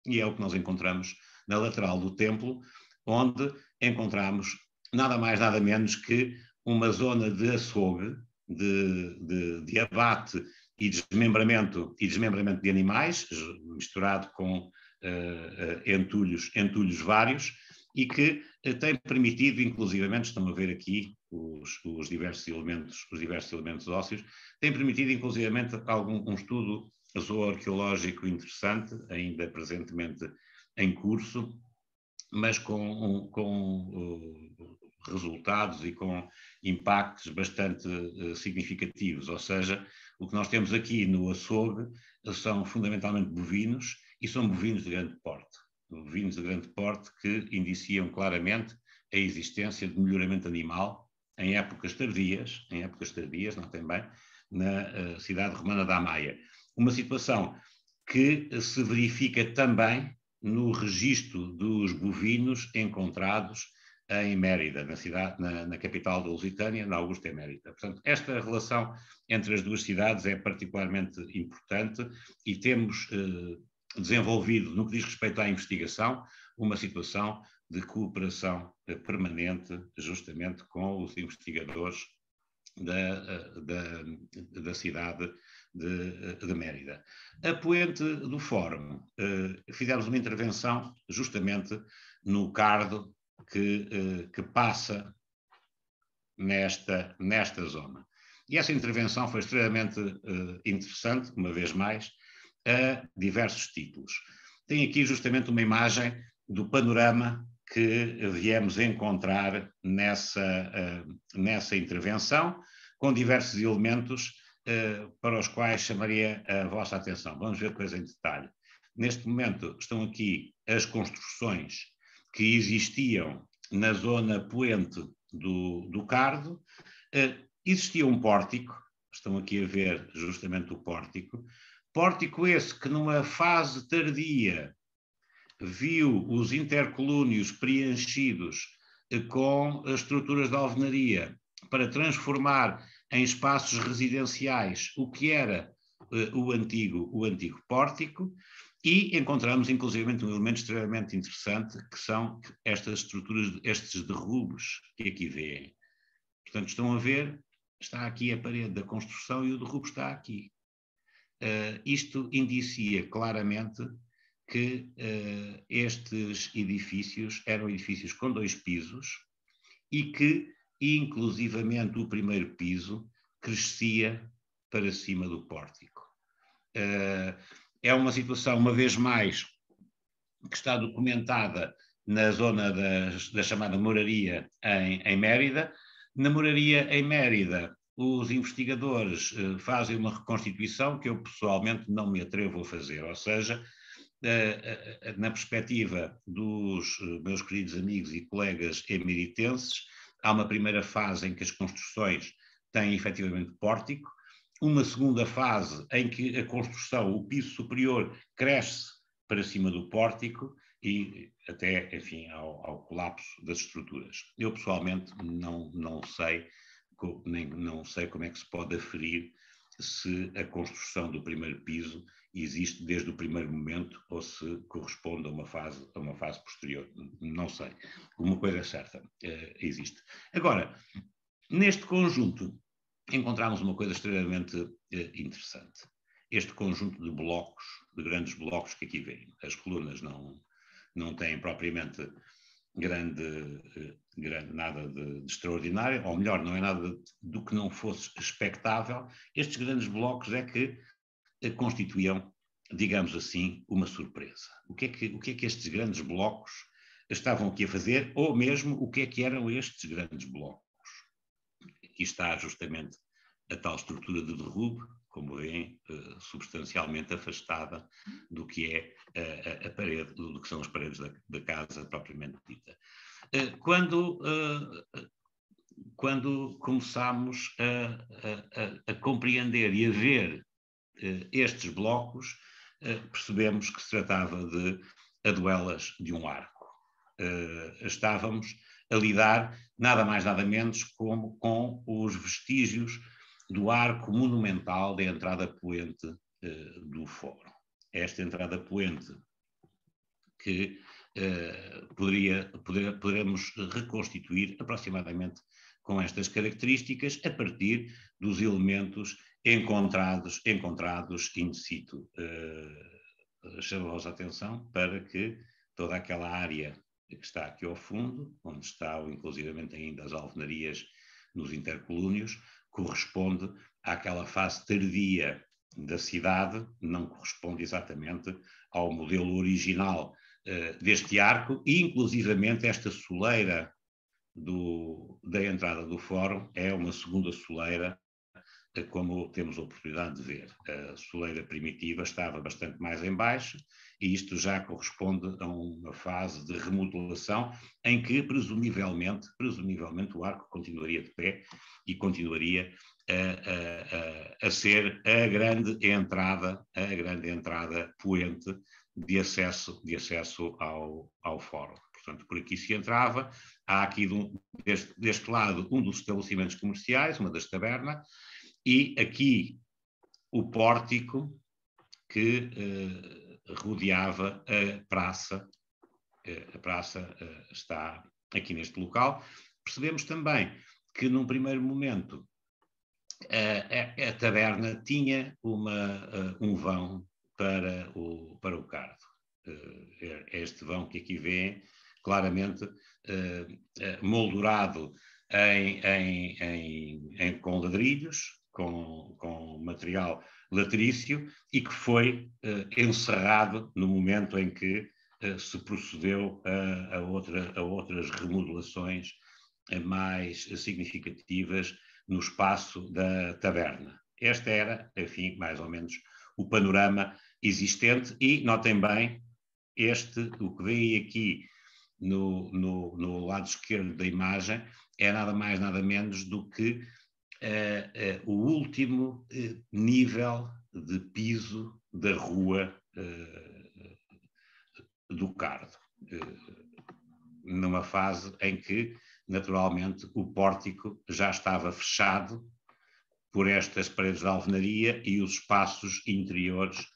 E é o que nós encontramos na lateral do templo, onde encontramos nada mais, nada menos que uma zona de açougue, de, de, de abate e desmembramento, e desmembramento de animais, misturado com eh, eh, entulhos, entulhos vários, e que eh, tem permitido, inclusivamente, estão a ver aqui os, os, diversos elementos, os diversos elementos ósseos, tem permitido, inclusivamente, algum, um estudo zooarqueológico interessante, ainda presentemente em curso, mas com, com uh, resultados e com impactos bastante uh, significativos, ou seja, o que nós temos aqui no açougue são fundamentalmente bovinos e são bovinos de grande porte. Bovinos de grande porte que indiciam claramente a existência de melhoramento animal em épocas tardias, em épocas tardias, não tem bem, na eh, cidade romana da Maia. Uma situação que se verifica também no registro dos bovinos encontrados em Mérida, na, cidade, na, na capital da Lusitânia, na Augusta Mérida. Portanto, esta relação entre as duas cidades é particularmente importante e temos eh, desenvolvido, no que diz respeito à investigação, uma situação de cooperação eh, permanente, justamente com os investigadores da, eh, da, da cidade de, de, Mérida. A poente do Fórum, eh, fizemos uma intervenção justamente no cardo que, eh, que passa nesta, nesta zona. E essa intervenção foi extremamente eh, interessante, uma vez mais, a diversos títulos. Tem aqui justamente uma imagem do panorama que viemos encontrar nessa, eh, nessa intervenção, com diversos elementos para os quais chamaria a vossa atenção. Vamos ver coisa em detalhe. Neste momento estão aqui as construções que existiam na zona poente do, do Cardo, eh, existia um pórtico, estão aqui a ver justamente o pórtico, pórtico esse que numa fase tardia viu os intercolúnios preenchidos eh, com estruturas de alvenaria para transformar em espaços residenciais o que era eh, o antigo, o antigo pórtico, e encontramos, inclusive, um elemento extremamente interessante, que são estas estruturas, estes derrubos que aqui vêem. Portanto, estão a ver, está aqui a parede da construção e o derrubo está aqui. Uh, isto indicia claramente que uh, estes edifícios eram edifícios com dois pisos e que, inclusivamente, o primeiro piso crescia para cima do pórtico. Uh, é uma situação, uma vez mais, que está documentada na zona da chamada moraria em, em Mérida. Na moraria em Mérida, os investigadores eh, fazem uma reconstituição que eu pessoalmente não me atrevo a fazer, ou seja, eh, eh, na perspectiva dos meus queridos amigos e colegas emeritenses, há uma primeira fase em que as construções têm efetivamente pórtico, uma segunda fase em que a construção, o piso superior, cresce para cima do pórtico e até, enfim, ao, ao colapso das estruturas. Eu pessoalmente não, não sei, nem, não sei como é que se pode aferir se a construção do primeiro piso existe desde o primeiro momento ou se corresponde a uma fase, a uma fase posterior. Não sei. Uma coisa é certa, eh, existe. Agora, neste conjunto encontramos uma coisa extremamente eh, interessante. Este conjunto de blocos, de grandes blocos que aqui vêm, as colunas não, não têm propriamente grande, eh, grande nada de, de, extraordinário, ou melhor, não é nada do que não fosse expectável, estes grandes blocos é que eh, constituíam, digamos assim, uma surpresa. O que é que, o que, é que estes grandes blocos estavam aqui a fazer, ou mesmo o que é que eram estes grandes blocos? Aqui está justamente a tal estrutura de derrube, como vêem, é, eh, substancialmente afastada do que é eh, a, parede, do que são as paredes da, da casa propriamente dita. Eh, quando, quando começámos a, a, a, compreender e a ver estes blocos, percebemos que se tratava de aduelas de um arco. estávamos a lidar, nada mais nada menos, como com os vestígios do arco monumental da entrada poente eh, do Fórum. Esta entrada poente que eh, poderia, poder, poderemos reconstituir aproximadamente com estas características a partir dos elementos encontrados, encontrados in situ. Uh, eh, chamo a vossa atenção para que toda aquela área que está aqui ao fundo, onde estão inclusivamente ainda as alvenarias nos intercolúnios, corresponde àquela fase tardia da cidade, não corresponde exatamente ao modelo original uh, deste arco, e inclusivamente esta soleira do, da entrada do fórum é uma segunda soleira como temos a oportunidade de ver. A soleira primitiva estava bastante mais em baixo e isto já corresponde a uma fase de remodelação em que presumivelmente, presumivelmente o arco continuaria de pé e continuaria a, a, a, a ser a grande entrada, a grande entrada poente de acesso, de acesso ao, ao fórum. Portanto, por aqui se entrava, há aqui de um, deste, deste lado um dos estabelecimentos comerciais, uma das tabernas, e aqui o pórtico que eh, rodeava a praça. Eh, a praça eh, está aqui neste local. Percebemos também que, num primeiro momento, a, a, taberna tinha uma, um vão para o, para o cardo. É, é este vão que aqui vê claramente moldurado em, em, em, com ladrilhos, com, com material laterício e que foi uh, encerrado no momento em que uh, se procedeu a, a, outra, a outras remodelações eh, mais significativas no espaço da taberna. Este era, enfim, mais ou menos o panorama existente e, notem bem, este, o que vem aqui no, no, no lado esquerdo da imagem, é nada mais, nada menos do que é, é o último eh, nível de piso da rua eh, do Cardo, eh, numa fase em que, naturalmente, o pórtico já estava fechado por estas paredes de alvenaria e os espaços interiores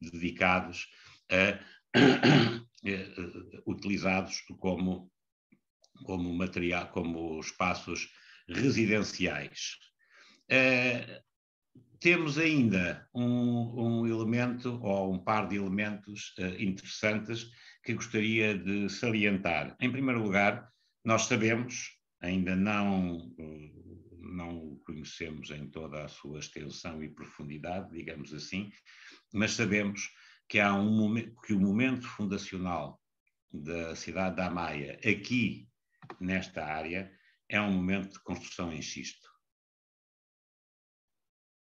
dedicados a utilizados como, como material, como espaços residenciais. Uh, temos ainda um, um, elemento ou um par de elementos uh, interessantes que gostaria de salientar. Em primeiro lugar, nós sabemos, ainda não, eh, não o conhecemos em toda a sua extensão e profundidade, digamos assim, mas sabemos que, há um momento, que o momento fundacional da cidade da Maia, aqui nesta área, é um momento de construção em xisto.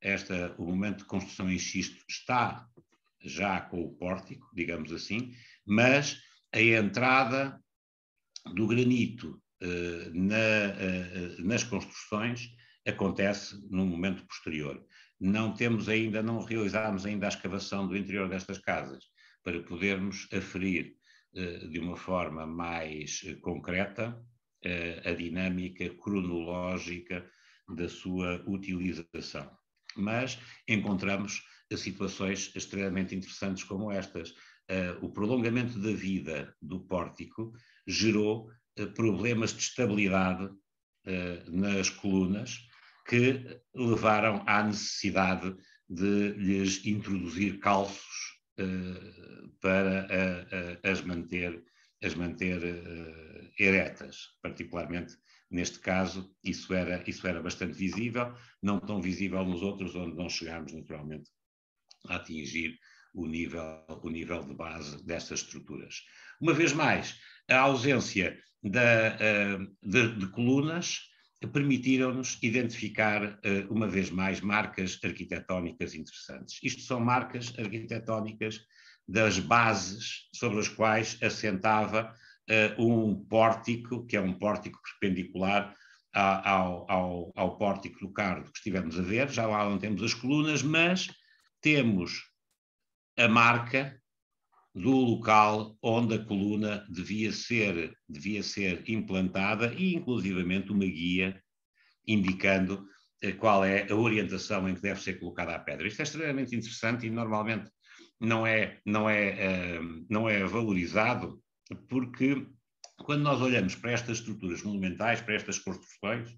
Esta, o momento de construção em xisto está já com o pórtico, digamos assim, mas a entrada do granito eh, na, eh, eh, nas construções acontece num momento posterior. Não temos ainda, não realizámos ainda a escavação do interior destas casas para podermos aferir de uma forma mais concreta a dinâmica cronológica da sua utilização. Mas encontramos situações extremamente interessantes como estas. O prolongamento da vida do pórtico gerou eh, problemas de estabilidade eh, nas colunas que levaram à necessidade de lhes introduzir calços eh, para as manter as manter uh, eretas, particularmente neste caso, isso era, isso era bastante visível, não tão visível nos outros, onde não chegámos naturalmente a atingir o nível, o nível de base destas estruturas. Uma vez mais, a ausência da, eh, de, de colunas permitiram-nos identificar, eh, uma vez mais, marcas arquitetónicas interessantes. Isto são marcas arquitetónicas das bases sobre as quais assentava uh, um pórtico, que é um pórtico perpendicular a, ao, ao, ao, pórtico do Cardo que estivemos a ver. Já lá não temos as colunas, mas temos a marca do local onde a coluna devia ser, devia ser implantada e, inclusivamente, uma guia indicando eh, qual é a orientação em que deve ser colocada a pedra. Isto é extremamente interessante e normalmente não é, não é, eh, não é valorizado, porque quando nós olhamos para estas estruturas monumentais, para estas construções,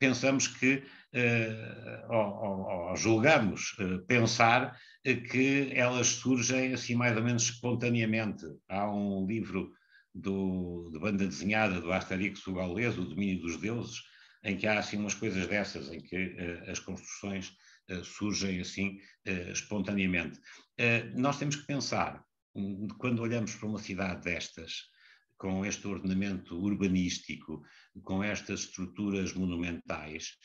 pensamos que, eh, ou, ou, julgamos eh, pensar que elas surgem assim mais ou menos espontaneamente. Há um livro do, de banda desenhada do Asterix o Gaules, O Domínio dos Deuses, em que há assim umas coisas dessas, em que as construções eh, surgem assim eh, espontaneamente. Eh, nós temos que pensar, quando olhamos para uma cidade destas, com este ordenamento urbanístico, com estas estruturas monumentais,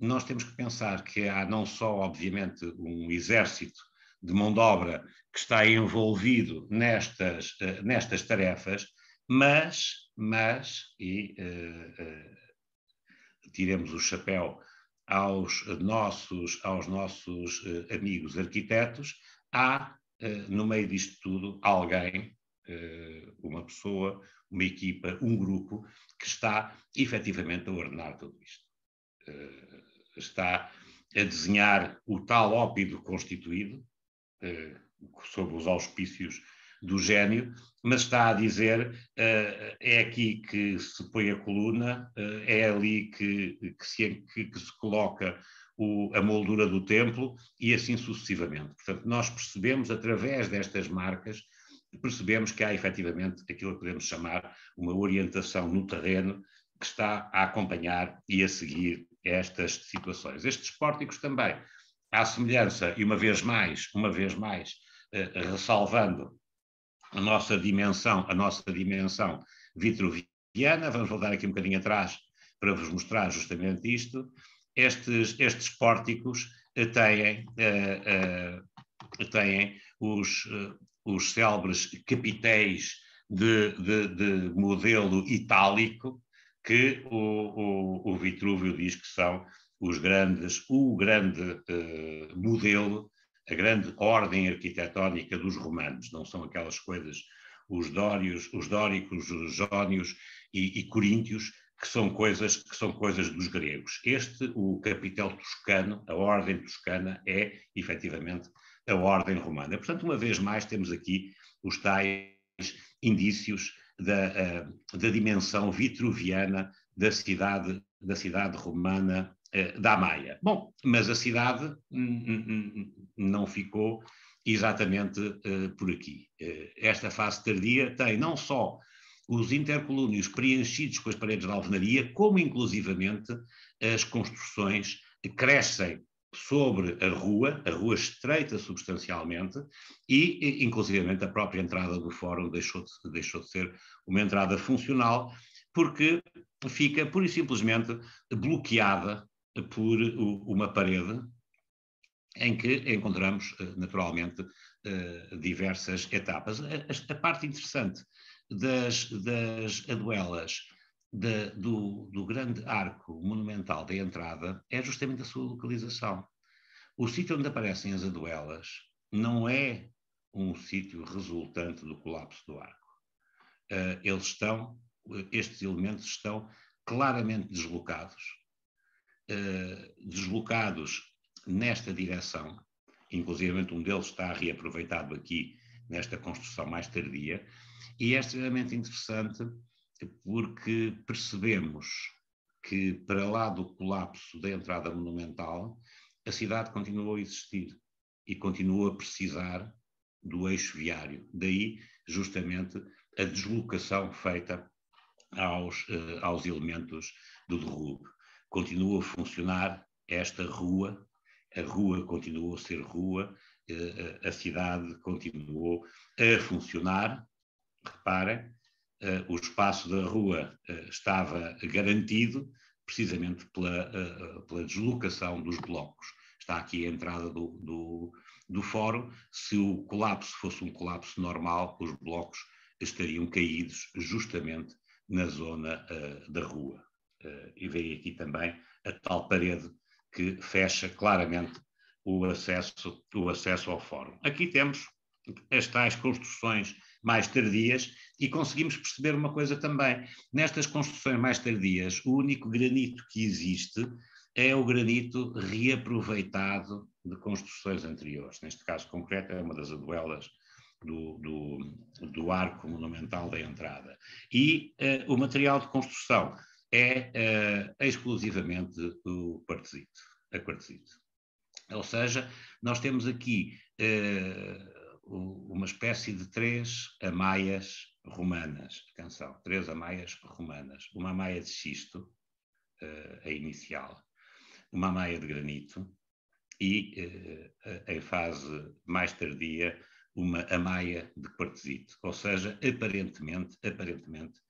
nós temos que pensar que há não só, obviamente, um exército de mão de obra que está envolvido nestas, nestas tarefas, mas, mas e uh, uh, tiremos o chapéu aos nossos, aos nossos eh, amigos arquitetos, há, eh, no meio disto tudo, alguém, eh, uma pessoa, uma equipa, um grupo, que está efetivamente a ordenar tudo isto. Está a desenhar o tal ópido constituído, sob os auspícios do gênio, mas está a dizer uh, é aqui que se põe a coluna, uh, é ali que, que, se, que, que se coloca o, a moldura do templo e assim sucessivamente. Portanto, nós percebemos através destas marcas, percebemos que há efetivamente aquilo que podemos chamar uma orientação no terreno que está a acompanhar e a seguir estas situações. Estes pórticos também, à semelhança, e uma vez mais, uma vez mais, eh, ressalvando a nossa dimensão, a nossa dimensão vitruviana, vamos voltar aqui um bocadinho atrás para vos mostrar justamente isto, estes, estes pórticos têm, eh, eh, têm os, eh, os célebres capitéis de, de, de, modelo itálico, que o, o, o, Vitrúvio diz que são os grandes, o grande modelo a grande ordem arquitetónica dos romanos, não são aquelas coisas, os dórios, os dóricos, os jónios e, e coríntios, que são coisas que são coisas dos gregos. Este, o capitel toscano, a ordem toscana é efetivamente a ordem romana. Portanto, uma vez mais temos aqui os tais indícios da, eh, da dimensão vitruviana da cidade da cidade romana eh, da Maia. Bom, mas a cidade hum, hum, hum, não ficou exatamente eh, por aqui. Eh, esta fase tardia tem não só os intercolúnios preenchidos com as paredes de alvenaria, como inclusivamente as construções crescem sobre a rua, a rua estreita substancialmente, e inclusivamente a própria entrada do fórum deixou de, deixou de ser uma entrada funcional, porque fica pura e simplesmente bloqueada por uma parede em que encontramos, eh, naturalmente, eh, diversas etapas. A parte interessante das, das aduelas da, do, do grande arco monumental da entrada é justamente a sua localização. O sítio onde aparecem as aduelas não é um sítio resultante do colapso do arco. Eh, eles estão, estes elementos estão claramente deslocados eh, deslocados nesta direção, inclusive um deles está reaproveitado aqui nesta construção mais tardia, e é extremamente interessante porque percebemos que, para lá do colapso da entrada monumental, a cidade continuou a existir e continuou a precisar do eixo viário. Daí, justamente, a deslocação feita aos, eh, aos elementos do derrube continua a funcionar esta rua, a rua continuou a ser rua, eh, a cidade continuou a funcionar. Reparem, eh, o espaço da rua eh, estava garantido precisamente pela, pela deslocação dos blocos. Está aqui a entrada do, do, do fórum. Se o colapso fosse um colapso normal, os blocos estariam caídos justamente na zona da rua. Eh, e veio aqui também a tal parede que fecha claramente o acesso, o acesso ao fórum. Aqui temos as tais construções mais tardias e conseguimos perceber uma coisa também. Nestas construções mais tardias, o único granito que existe é o granito reaproveitado de construções anteriores. Neste caso concreto, é uma das aduelas do, do, do arco monumental da entrada. E eh, o material de construção é eh, exclusivamente o quartzito, a quartzito. Ou seja, nós temos aqui eh, uma espécie de três amaias romanas, atenção, três amaias romanas. Uma amaia de xisto, eh, a inicial, uma amaia de granito e, em fase mais tardia, uma amaia de quartzito. Ou seja, aparentemente, aparentemente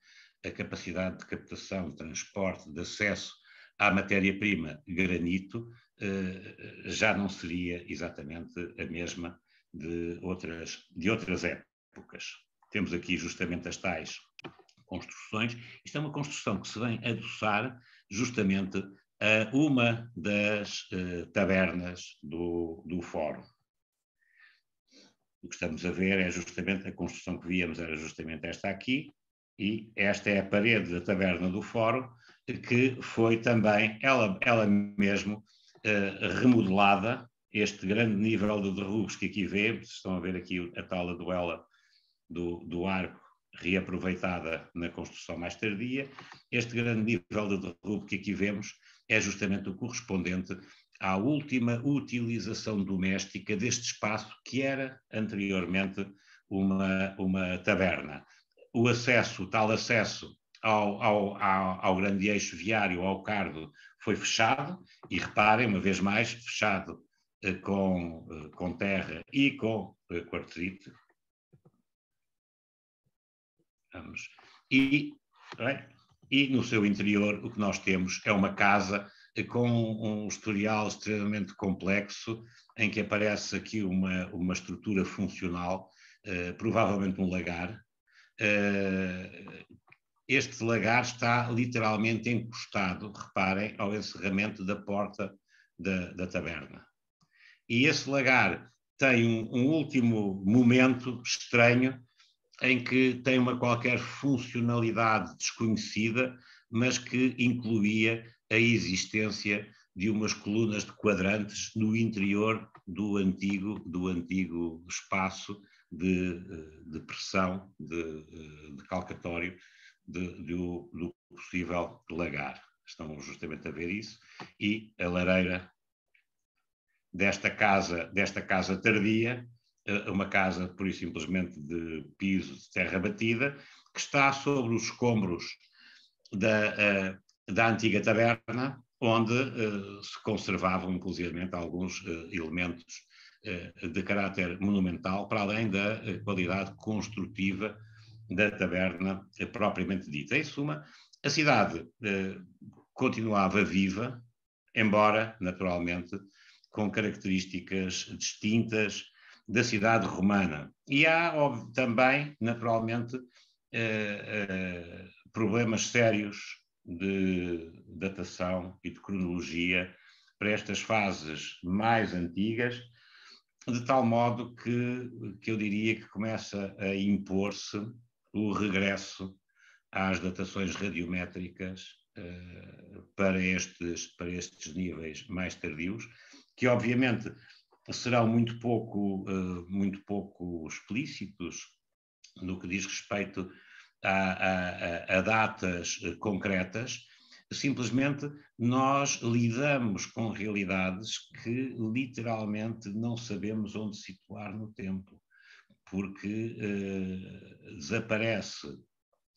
a capacidade de captação, de transporte, de acesso à matéria-prima granito eh, já não seria exatamente a mesma de outras, de outras épocas. Temos aqui justamente as tais construções. Isto é uma construção que se vem adoçar justamente a uma das eh, tabernas do, do fórum. O que estamos a ver é justamente a construção que víamos, era justamente esta aqui, e esta é a parede da Taberna do Fórum, que foi também ela, ela mesmo eh, remodelada, este grande nível de derrubos que aqui vê, estão a ver aqui a tala duela do, do arco reaproveitada na construção mais tardia, este grande nível de derrubo que aqui vemos é justamente o correspondente à última utilização doméstica deste espaço que era anteriormente uma, uma taberna o acesso, o tal acesso ao, ao, ao, ao, grande eixo viário, ao Cardo, foi fechado, e reparem, uma vez mais, fechado eh, com, eh, com terra e com eh, quartzite. Vamos. E, é? e no seu interior o que nós temos é uma casa eh, com um historial extremamente complexo, em que aparece aqui uma, uma estrutura funcional, eh, provavelmente um lagar, eh, este lagar está literalmente encostado, reparem, ao encerramento da porta da, da taberna. E esse lagar tem um, um, último momento estranho em que tem uma qualquer funcionalidade desconhecida, mas que incluía a existência de umas colunas de quadrantes no interior do antigo, do antigo espaço de, eh, de pressão, de, eh, de calcatório de, de, do possível lagar. Estão justamente a ver isso. E a lareira desta casa, desta casa tardia, eh, uma casa pura e simplesmente de piso de terra batida, que está sobre os escombros da, da antiga taberna, onde se conservavam, inclusive alguns elementos eh, de caráter monumental, para além da eh, qualidade construtiva da taberna eh, propriamente dita. Em suma, a cidade continuava viva, embora, naturalmente, com características distintas da cidade romana. E há óbvio, também, naturalmente, problemas sérios de datação e de cronologia para estas fases mais antigas de tal modo que, que eu diria que começa a impor-se o regresso às datações radiométricas uh, para, estes, para estes níveis mais tardios, que obviamente serão muito pouco, uh, muito pouco explícitos no que diz respeito a, a, a, a datas eh, concretas, simplesmente nós lidamos com realidades que literalmente não sabemos onde situar no tempo, porque eh, desaparece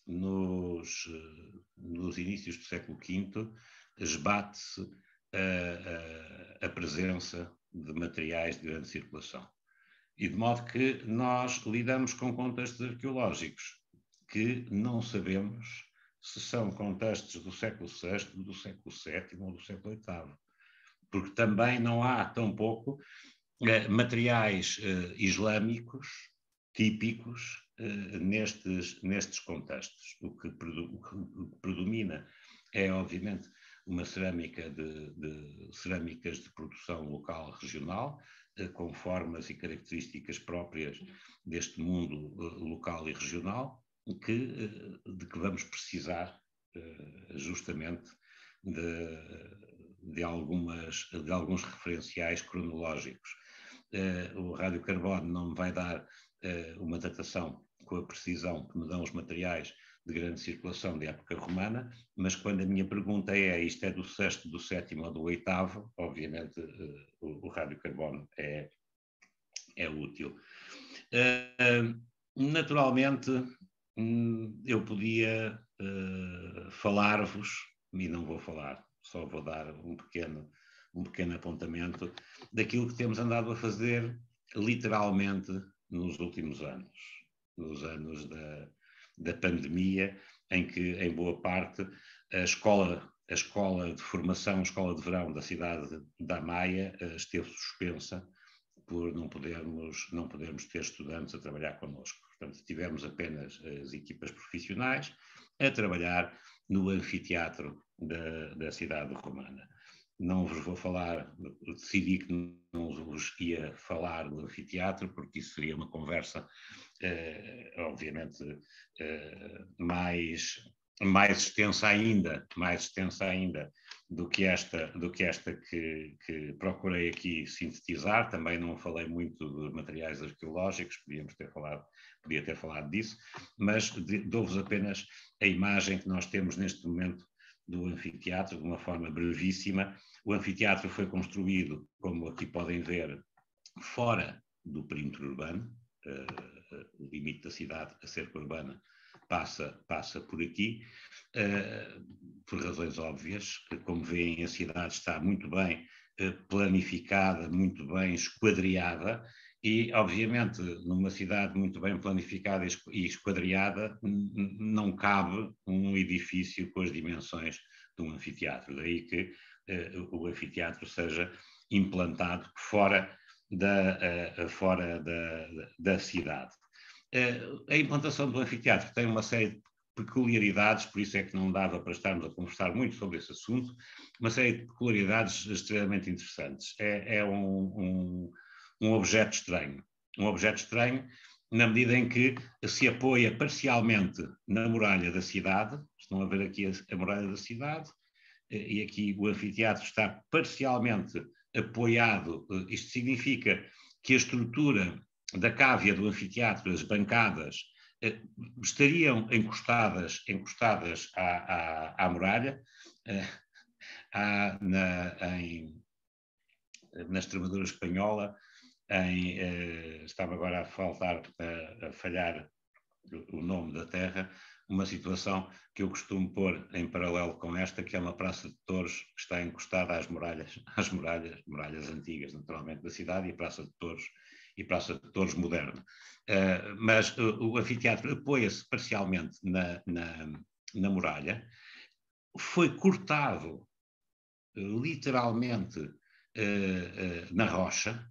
nos, eh, nos inícios do século V, esbate-se a, a, a presença de materiais de grande circulação. E de modo que nós lidamos com contextos arqueológicos que não sabemos se são contextos do século VI, do século VII ou do século VIII. Porque também não há tão pouco eh, materiais eh, islâmicos típicos eh, nestes, nestes contextos. O que, o que, predomina é, obviamente, uma cerâmica de, de, cerâmicas de produção local regional, eh, com formas e características próprias deste mundo eh, local e regional, que, eh, de que vamos precisar eh, justamente de, de, algumas, de alguns referenciais cronológicos. Eh, o rádio carbono não me vai dar uma datação com a precisão que me dão os materiais de grande circulação da época romana, mas quando a minha pergunta é isto é do sexto, do sétimo ou do oitavo, obviamente o, o rádio carbono é, é útil. Naturalmente, Hum, eu podia uh, falar-vos, e não vou falar, só vou dar um pequeno, um pequeno apontamento daquilo que temos andado a fazer literalmente nos últimos anos, nos anos da, da pandemia, em que, em boa parte, a escola, a escola de formação, a escola de verão da cidade da Maia uh, esteve suspensa por não podermos, não podermos ter estudantes a trabalhar connosco. Portanto, tivemos apenas as equipas profissionais a trabalhar no anfiteatro da, da cidade romana. Não vos vou falar, decidi que não vos ia falar do anfiteatro, porque isso seria uma conversa, eh, obviamente, eh, mais mais extensa ainda, mais extensa ainda do que esta, do que, esta que, que procurei aqui sintetizar. Também não falei muito de materiais arqueológicos, podíamos ter falado, podia ter falado disso, mas dou-vos apenas a imagem que nós temos neste momento do anfiteatro, de uma forma brevíssima. O anfiteatro foi construído, como aqui podem ver, fora do perímetro urbano, uh, limite da cidade a cerca urbana passa, passa por aqui, uh, por razões óbvias, que, como veem, a cidade está muito bem eh, planificada, muito bem esquadriada, e, obviamente, numa cidade muito bem planificada e esquadriada, não cabe um edifício com as dimensões de um anfiteatro. Daí que uh, o anfiteatro seja implantado fora da, fora da, da cidade. Eh, a implantação do anfiteatro tem uma série de peculiaridades, por isso é que não dava para estarmos a conversar muito sobre esse assunto, uma série de peculiaridades extremamente interessantes. É, é um, um, um objeto estranho. Um objeto estranho na medida em que se apoia parcialmente na muralha da cidade, estão a ver aqui a, a muralha da cidade, eh, e aqui o anfiteatro está parcialmente apoiado, eh, isto significa que a estrutura da cávea do anfiteatro, as bancadas, eh, estariam encostadas, encostadas à, à, à muralha, eh, à, na, em, na Extremadura Espanhola, em, eh, estava agora a faltar, a, a, falhar o nome da terra, uma situação que eu costumo pôr em paralelo com esta, que é uma praça de touros que está encostada às muralhas, às muralhas, muralhas antigas, naturalmente, da cidade, e a praça de touros e para os setores modernos, Uh, eh, mas eh, o anfiteatro apoia-se parcialmente na, na, na muralha, foi cortado eh, literalmente uh, uh, na rocha.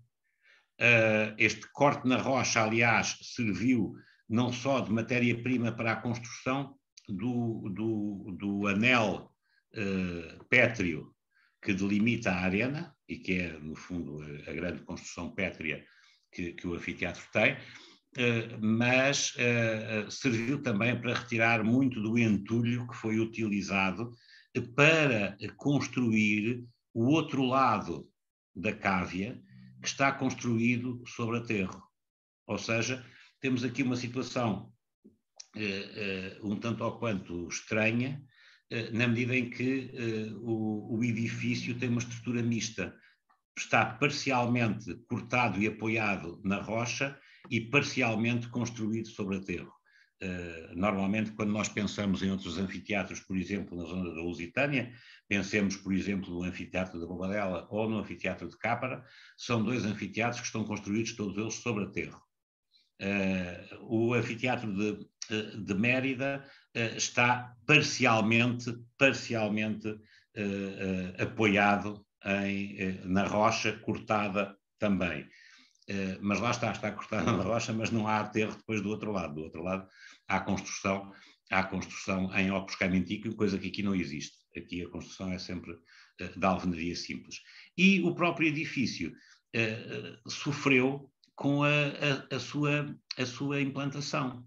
Uh, este corte na rocha, aliás, serviu não só de matéria-prima para a construção do, do, do anel pétreo que delimita a arena, e que é, no fundo, a, a grande construção pétrea que, que o anfiteatro tem, eh, mas eh, eh, serviu também para retirar muito do entulho que foi utilizado para construir o outro lado da cávea, que está construído sobre aterro. Ou seja, temos aqui uma situação um tanto ou quanto estranha, na medida em que o, edifício tem uma estrutura mista está parcialmente cortado e apoiado na rocha e parcialmente construído sobre aterro. Uh, eh, normalmente, quando nós pensamos em outros anfiteatros, por exemplo, na zona da Lusitânia, pensemos, por exemplo, no anfiteatro da Bobadela ou no anfiteatro de Cápara. são dois anfiteatros que estão construídos todos eles sobre aterro. Uh, eh, o anfiteatro de, eh, de Mérida uh, está parcialmente, parcialmente apoiado em, eh, na rocha cortada também. Eh, mas lá está, está cortada na rocha, mas não há aterro depois do outro lado. Do outro lado há construção, há construção em opus camintico, coisa que aqui não existe. Aqui a construção é sempre eh, de alvenaria simples. E o próprio edifício sofreu com a, a, a sua, a sua implantação.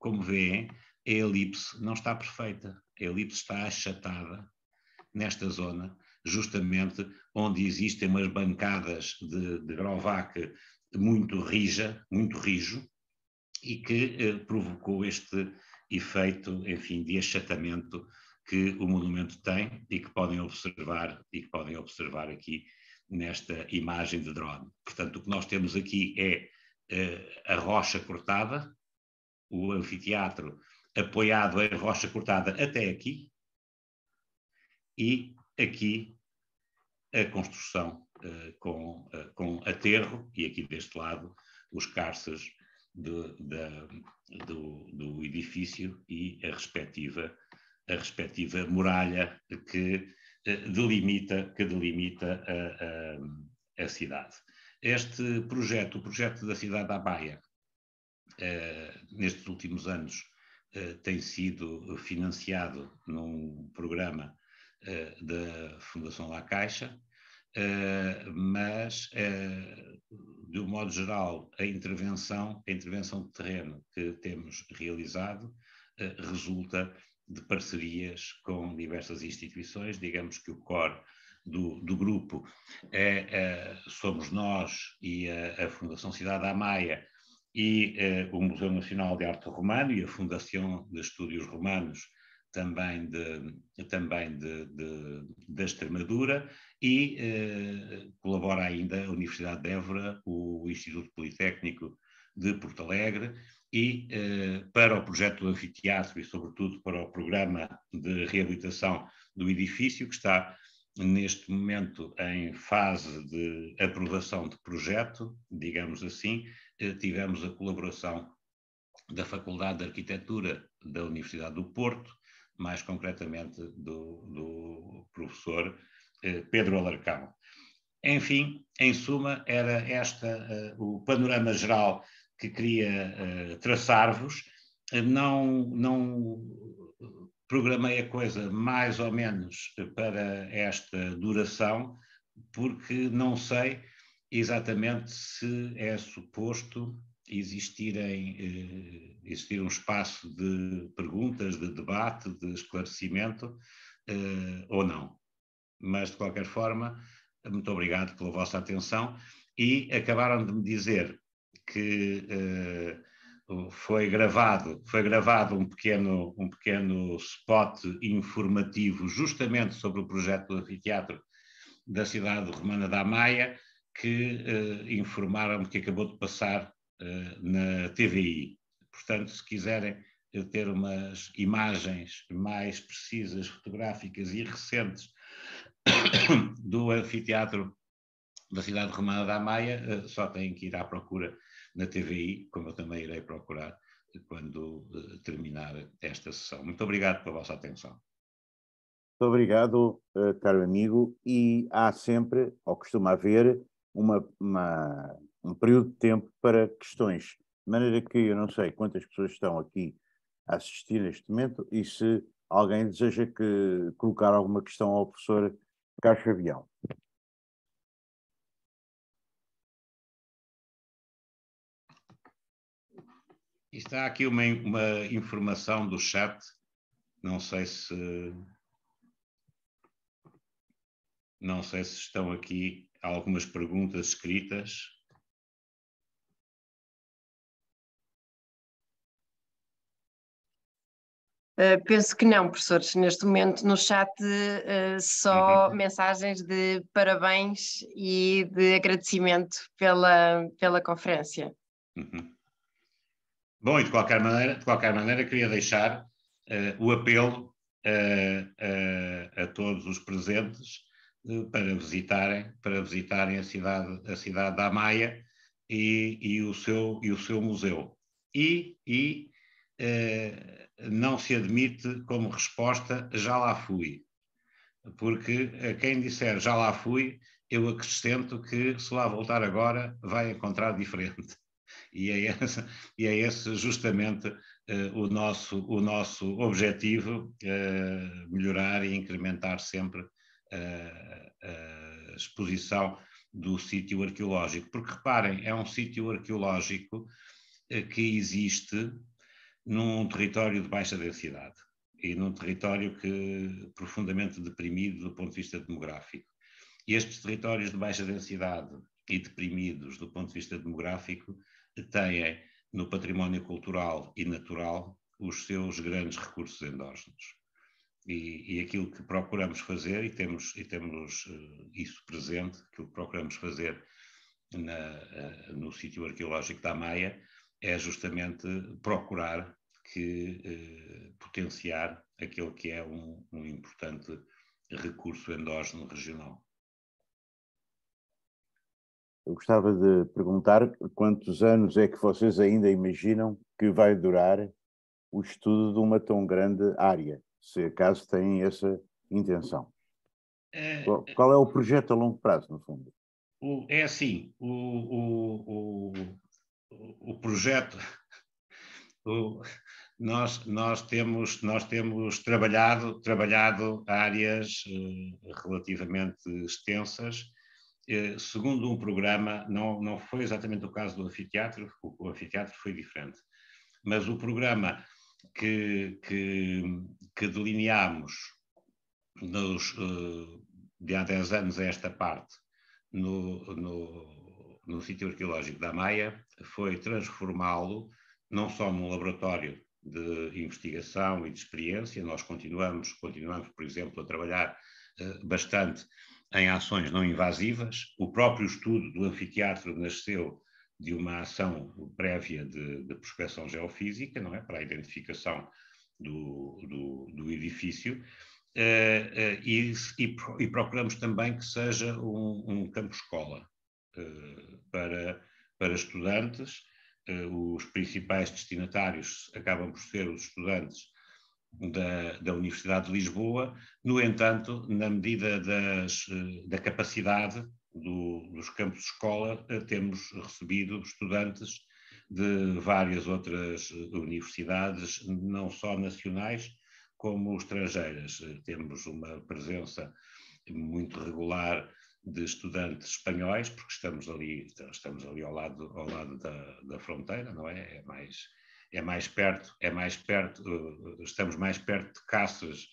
Como vêem, a elipse não está perfeita, a elipse está achatada nesta zona justamente onde existem umas bancadas de, de Grovac muito rija, muito rijo, e que eh, provocou este efeito, enfim, de achatamento que o monumento tem e que podem observar e que podem observar aqui nesta imagem de drone. Portanto, o que nós temos aqui é eh, a rocha cortada, o anfiteatro apoiado em rocha cortada até aqui e aqui a construção eh, com, eh, com aterro, e aqui deste lado os carces do, do, do, edifício e a respectiva, a respectiva muralha que eh, delimita, que delimita a, a, a cidade. Este projeto, o projeto da cidade da Baia, nestes últimos anos tem sido financiado num programa eh, da Fundação La Caixa, eh, mas, eh, de um modo geral, a intervenção, a intervenção de terreno que temos realizado resulta de parcerias com diversas instituições, digamos que o core do, do grupo é, somos nós e a, a Fundação Cidade da Maia, e o Museu Nacional de Arte Romano e a Fundação de Estúdios Romanos também, de, também de, de, da Extremadura e eh, colabora ainda a Universidade de Évora, o Instituto Politécnico de Porto Alegre e eh, para o projeto do anfiteatro e sobretudo para o programa de reabilitação do edifício que está neste momento em fase de aprovação de projeto, digamos assim, eh, tivemos a colaboração da Faculdade de Arquitetura da Universidade do Porto, mais concretamente do, do professor eh, Pedro Alarcão. Enfim, em suma, era esta uh, o panorama geral que queria uh, traçar-vos. Não, não programei a coisa mais ou menos para esta duração, porque não sei exatamente se é suposto existirem, eh, existir um espaço de perguntas, de debate, de esclarecimento eh, ou não. Mas, de qualquer forma, muito obrigado pela vossa atenção e acabaram de me dizer que eh, foi gravado, foi gravado um pequeno, um pequeno spot informativo justamente sobre o projeto do anfiteatro da cidade romana da Maia, que eh, informaram-me que acabou de passar eh, na TVI. Portanto, se quiserem ter umas imagens mais precisas, fotográficas e recentes do anfiteatro da cidade romana da Maia, eh, só têm que ir à procura na TVI, como eu também irei procurar quando eh, terminar esta sessão. Muito obrigado pela vossa atenção. Muito obrigado, caro amigo, e há sempre, ou costuma haver, uma, uma um período de tempo para questões. De maneira que eu não sei quantas pessoas estão aqui a assistir neste momento e se alguém deseja que, colocar alguma questão ao professor Carlos Fabião. Está aqui uma, uma informação do chat, não sei se não sei se estão aqui algumas perguntas escritas. Eh, penso que não, professores. Neste momento no chat uh, só uhum. mensagens de parabéns e de agradecimento pela, pela conferência. Uhum. Bom, e de qualquer maneira, de qualquer maneira queria deixar uh, o apelo a todos os presentes para visitarem, para visitarem a cidade, a cidade da Maia e, e, o seu, e o seu museu. E, e eh, não se admite como resposta já lá fui. Porque a eh, quem disser já lá fui, eu acrescento que se lá voltar agora vai encontrar diferente. E é esse, e é esse justamente eh, o, nosso, o nosso objetivo: melhorar e incrementar sempre a exposição do sítio arqueológico. Porque reparem, é um sítio arqueológico que existe num território de baixa densidade e num território que profundamente deprimido do ponto de vista demográfico. E estes territórios de baixa densidade e deprimidos do ponto de vista demográfico têm no património cultural e natural os seus grandes recursos endógenos. E, e aquilo que procuramos fazer, e temos, e temos eh, isso presente, aquilo que procuramos fazer na, eh, no sítio arqueológico da Maia, é justamente procurar que eh, potenciar aquele que é um, um importante recurso endógeno regional. Eu gostava de perguntar quantos anos é que vocês ainda imaginam que vai durar o estudo de uma tão grande área, se acaso têm essa intenção. É, qual, é. qual, é o projeto a longo prazo, no fundo? é assim, o, o, o, o projeto, o, nós, nós, temos, nós temos trabalhado, trabalhado áreas eh, relativamente extensas, eh, segundo um programa, não, não foi exatamente o caso do anfiteatro, o, o anfiteatro foi diferente, mas o programa que, que, que delineámos nos, eh, de há 10 anos a esta parte, no, no, no sítio arqueológico da Maia, foi transformá-lo não só num laboratório de investigação e de experiência. Nós continuamos, continuamos, por exemplo, a trabalhar eh, bastante em ações não invasivas. O próprio estudo do anfiteatro nasceu de uma ação prévia de, de prospecção geofísica, não é, para a identificação do, do, do edifício. Uh, uh, e, e, e, procuramos também que seja um, um campo-escola para, para estudantes os principais destinatários acabam por ser os estudantes da, da Universidade de Lisboa, no entanto, na medida das, eh, da capacidade do, dos campos de escola, eh, temos recebido estudantes de várias outras eh, universidades, não só nacionais, como estrangeiras. Temos uma presença muito regular de estudantes espanhóis, porque estamos ali, estamos ali ao lado, ao lado da, da fronteira, não é? É mais, é mais perto, é mais perto, eh, estamos mais perto de Cáceres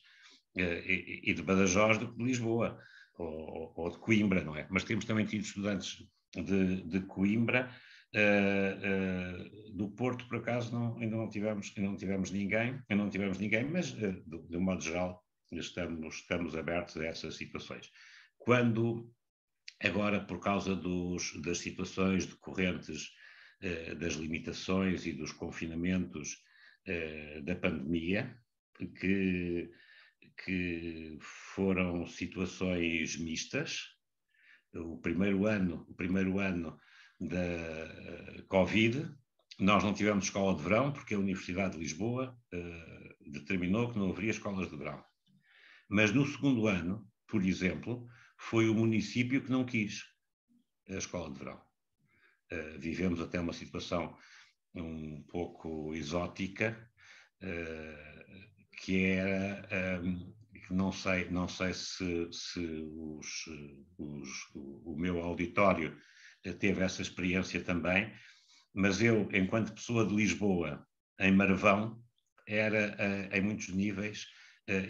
eh, e, de Badajoz do que de Lisboa ou, ou, de Coimbra, não é? Mas temos também tido estudantes de, de Coimbra, uh, uh, do Porto, por acaso, não, ainda, não tivemos, ainda não tivemos ninguém, ainda não tivemos ninguém, mas uh, de, de um modo geral estamos, estamos abertos a essas situações quando agora por causa dos, das situações decorrentes eh, das limitações e dos confinamentos eh, da pandemia, que, que foram situações mistas. O primeiro ano, o primeiro ano da eh, Covid, nós não tivemos escola de verão porque a Universidade de Lisboa eh, determinou que não haveria escolas de verão. Mas no segundo ano, por exemplo, foi o município que não quis a escola de verão. Uh, vivemos até uma situação um pouco exótica, uh, que era um, ehm, não sei, não sei se, se os, os, o meu auditório eh, teve essa experiência também, mas eu, enquanto pessoa de Lisboa, em Marvão, era, em muitos níveis,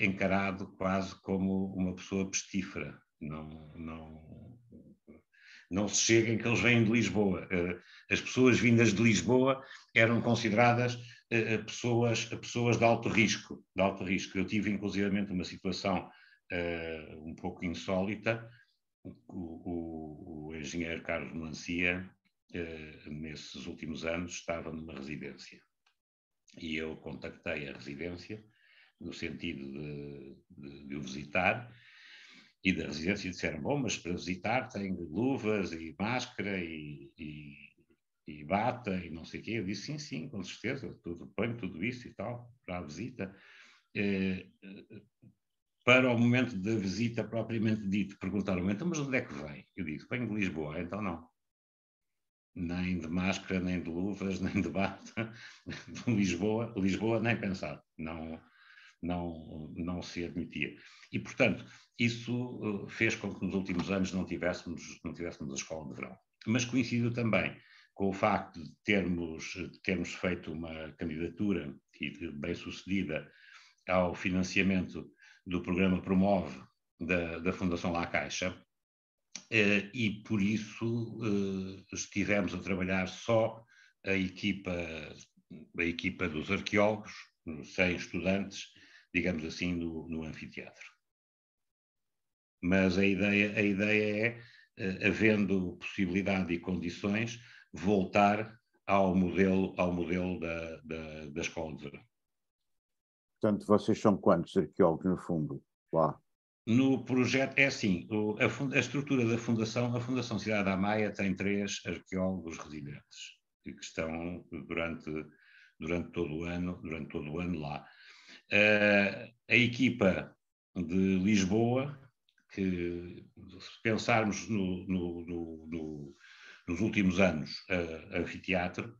encarado quase como uma pessoa pestífera. Não, não, não se cheguem que eles vêm de Lisboa. Eh, as pessoas vindas de Lisboa eram consideradas eh, eh, pessoas, pessoas de alto risco, de alto risco. Eu tive inclusivamente uma situação um pouco insólita. O, o, o engenheiro Carlos Mancia, nesses últimos anos, estava numa residência. E eu contactei a residência no sentido de, de, de o visitar e da residência disseram, bom, mas para visitar tem luvas e máscara e, e, e bata e não sei o quê. Eu disse, sim, sim, com certeza, tudo, ponho tudo isso e tal, para a visita. Eh, para o momento da visita propriamente dito, perguntaram-me, então, mas onde é que vem? Eu disse, venho de Lisboa, então não. Nem de máscara, nem de luvas, nem de bata. De Lisboa, Lisboa nem pensar. Não, não, não se admitia. E, portanto, isso eh, fez com que nos últimos anos não tivéssemos, não tivéssemos a escola de verão. Mas coincidiu também com o facto de termos, de termos feito uma candidatura e bem sucedida ao financiamento do programa Promove da, da Fundação La Caixa, eh, e por isso eh, estivemos a trabalhar só a equipa, a equipa dos arqueólogos, sem estudantes, digamos assim, no, no anfiteatro. Mas a ideia, a ideia é, eh, havendo possibilidade e condições, voltar ao modelo, ao modelo da, da, da escola de verão. Portanto, vocês são quantos arqueólogos, no fundo, lá? No projeto, é assim, o, a, a, estrutura da Fundação, a Fundação Cidade da Maia tem três arqueólogos residentes, que estão durante, durante todo o ano, durante todo o ano lá. Uh, a equipa de Lisboa, que se pensarmos no, no, no, nos últimos anos uh, anfiteatro,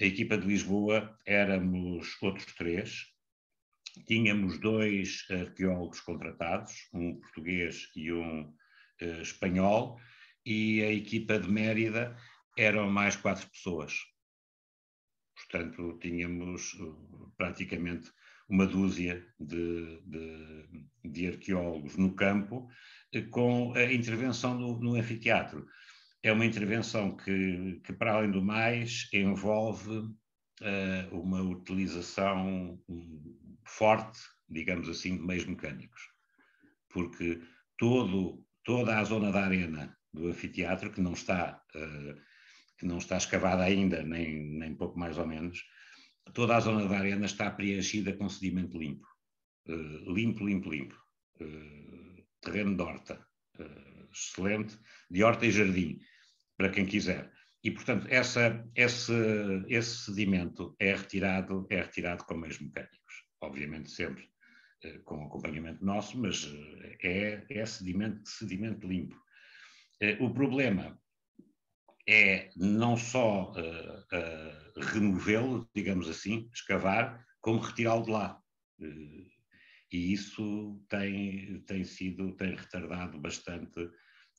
a equipa de Lisboa éramos outros três, tínhamos dois arqueólogos contratados, um português e um uh, espanhol, e a equipa de Mérida eram mais quatro pessoas. Portanto, tínhamos eh, praticamente uma dúzia de, de, de arqueólogos no campo, eh, com a intervenção no, no anfiteatro. É uma intervenção que, que, para além do mais, envolve uh, uma utilização hum, forte, digamos assim, de meios mecânicos. Porque todo, toda a zona da arena do anfiteatro, que não está, uh, que não está escavada ainda, nem, nem pouco mais ou menos, toda a zona da Arena está preenchida com sedimento limpo. Uh, limpo, limpo, limpo. Uh, terreno de horta. Uh, excelente. De horta e jardim, para quem quiser. E, portanto, essa, esse, esse sedimento é retirado, é retirado com meios mecânicos. Obviamente sempre com acompanhamento nosso, mas é, é sedimento, sedimento limpo. O problema é não só uh, uh, removê-lo, digamos assim, escavar, como retirá-lo de lá. Uh, e isso tem, tem sido, tem retardado bastante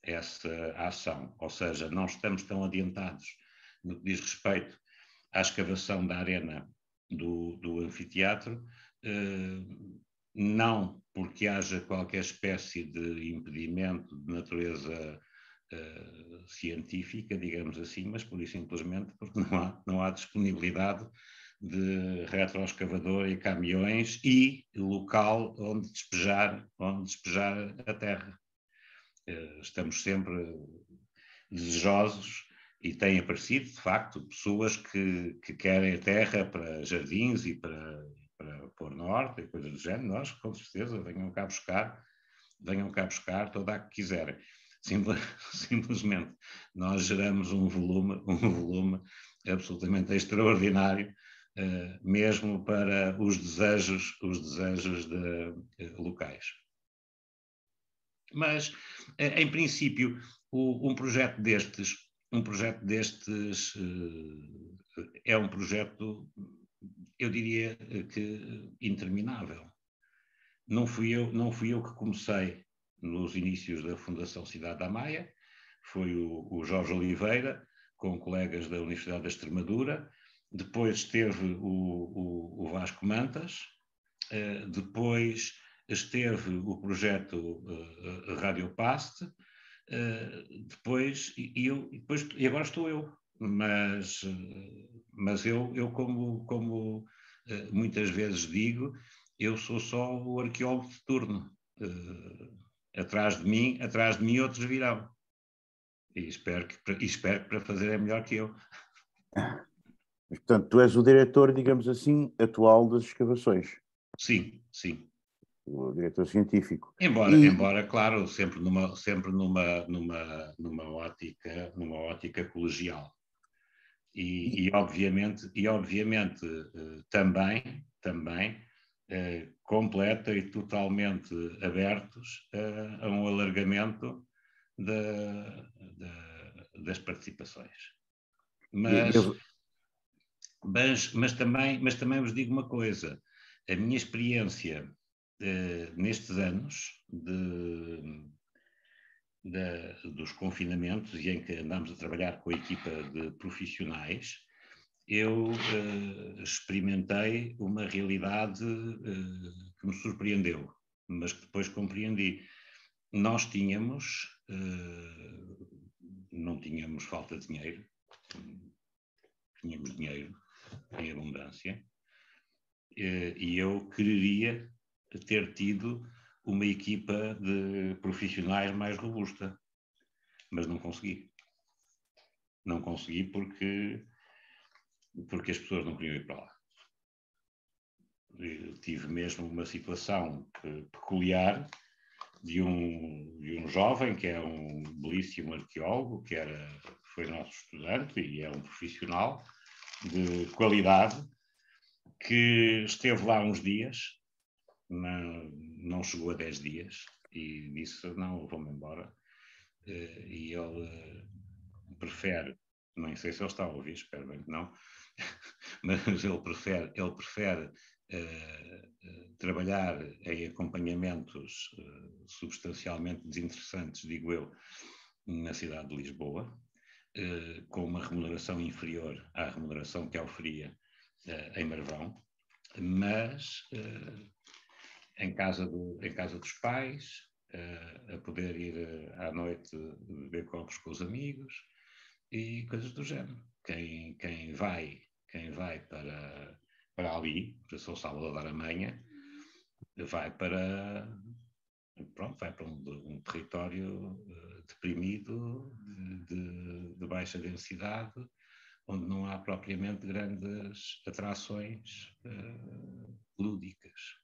essa ação. Ou seja, não estamos tão adiantados no que diz respeito à escavação da arena do, do anfiteatro, não porque haja qualquer espécie de impedimento de natureza eh, científica, digamos assim, mas por isso simplesmente porque não há, não há disponibilidade de retroescavador e caminhões e local onde despejar, onde despejar a terra. Eh, estamos sempre desejosos e têm aparecido, de facto, pessoas que, que querem a terra para jardins e para, para pôr norte e coisas do género. Nós, com certeza, venham cá buscar, venham cá buscar toda a que quiserem. simplesmente nós geramos um volume, um volume absolutamente extraordinário, eh, mesmo para os desejos, os desejos de, eh, locais. Mas, eh, em princípio, um projeto destes, um projeto destes é um projeto, eu diria que interminável. Não fui eu, não fui eu que comecei nos inícios da Fundação Cidade da Maia, foi o, o Jorge Oliveira, com colegas da Universidade da Extremadura, depois esteve o, o, o Vasco Mantas, uh, depois esteve o projeto uh, uh, depois, e, eu, depois, e agora estou eu, mas, mas eu, eu como, como muitas vezes digo, eu sou só o arqueólogo de turno atrás de mim, atrás de mim outros virão. E espero que, e espero que para fazer é melhor que eu. Portanto, tu és o diretor, digamos assim, atual das escavações. Sim, sim. O diretor científico. Embora, e... embora claro, sempre numa, sempre numa, numa, numa ótica, numa ótica colegial. E, e obviamente, e obviamente eh, também, também eh, completa e totalmente abertos eh, a um alargamento de, de, das participações. Mas, Eu... mas, mas, também, mas também vos digo uma coisa: a minha experiência eh, nestes anos de, de, dos confinamentos e em que andamos a trabalhar com a equipa de profissionais eu uh, experimentei uma realidade uh, que me surpreendeu, mas que depois compreendi. Nós tínhamos, uh, não tínhamos falta de dinheiro, tínhamos dinheiro em abundância, e eu queria ter tido uma equipa de profissionais mais robusta, mas não consegui. Não consegui porque porque as pessoas não queriam ir para lá. Eu tive mesmo uma situação peculiar de um, de um jovem que é um belíssimo arqueólogo, que era, foi nosso estudante e é um profissional de qualidade, que esteve lá uns dias, não, não chegou a 10 dias, e disse: Não, vou-me embora. Eh, e ele eh, prefere, nem sei se ele está a ouvir, espero bem que não, mas ele prefere, ele prefere uh, trabalhar em acompanhamentos uh, substancialmente desinteressantes, digo eu, na cidade de Lisboa, uh, com uma remuneração inferior à remuneração que oferia em Marvão, mas em, casa do, em casa dos pais, a poder ir à noite beber copos com os amigos e coisas do género. Quem, quem vai quem vai para, para ali, para São Salvador da Aramanha, vai para, pronto, vai para um, um território uh, deprimido, de, de, baixa densidade, onde não há propriamente grandes atrações uh, lúdicas.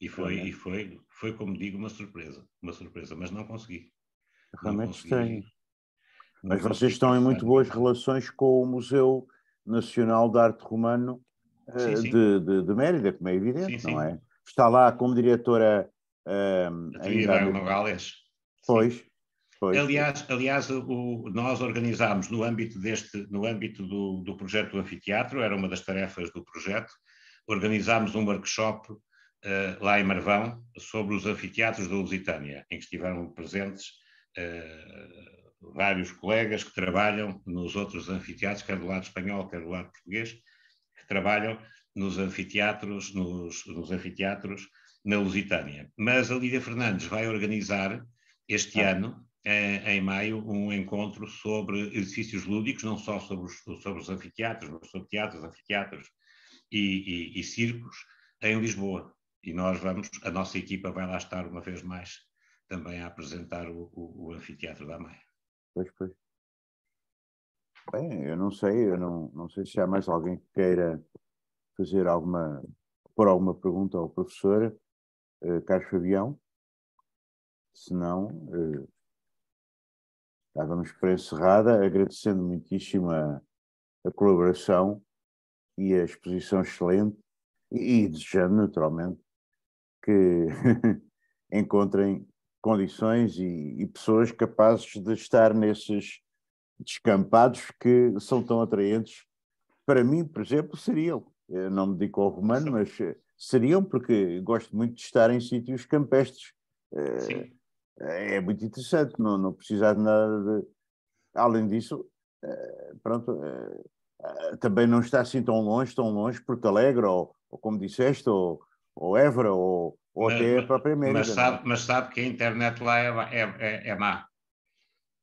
E foi, e foi, foi, como digo, uma surpresa, uma surpresa, mas não consegui. Realmente não consegui. estranho. Mas vocês estão em muito boas relações com o Museu Nacional de Arte Romano eh, sim, sim. De, de, de, Mérida, como é evidente, sim, não é? Está lá como diretora. Um, ehm, ainda... Nogales. Pois, pois. Aliás, aliás o, nós organizámos no âmbito deste, no âmbito do, do projeto do anfiteatro, era uma das tarefas do projeto, organizámos um workshop uh, lá em Marvão sobre os anfiteatros da Lusitânia, em que estiveram presentes uh, vários colegas que trabalham nos outros anfiteatros, quer do lado espanhol, quer do lado português, que trabalham nos anfiteatros, nos, nos anfiteatros na Lusitânia. Mas a Lídia Fernandes vai organizar este ah. ano, em, eh, em maio, um encontro sobre exercícios lúdicos, não só sobre os, sobre os anfiteatros, mas sobre teatros, anfiteatros e, e, e circos, em Lisboa. E nós vamos, a nossa equipa vai lá estar uma vez mais também a apresentar o, o, o Anfiteatro da Maia. Pois, pois. Bem, eu não sei, eu não, não sei se há mais alguém que queira fazer alguma, por alguma pergunta ao professor eh, Carlos Fabião. Se não, eh, estávamos para encerrada, agradecendo muitíssimo a, a colaboração e a exposição excelente e, e desejando naturalmente que encontrem condições e, e pessoas capazes de estar nesses descampados que são tão atraentes. Para mim, por exemplo, seriam. Eu não me dedico ao romano, mas eh, seriam, porque gosto muito de estar em sítios campestres. É, é muito interessante, não, não precisar de nada de... Além disso, eh, pronto, também não está assim tão longe, tão longe, Porto Alegre, ou, ou como disseste, ou, ou Évora, ou, ou até eh, mas, para a Primeira. Mas sabe, mas sabe que a internet lá é, é, é, é má.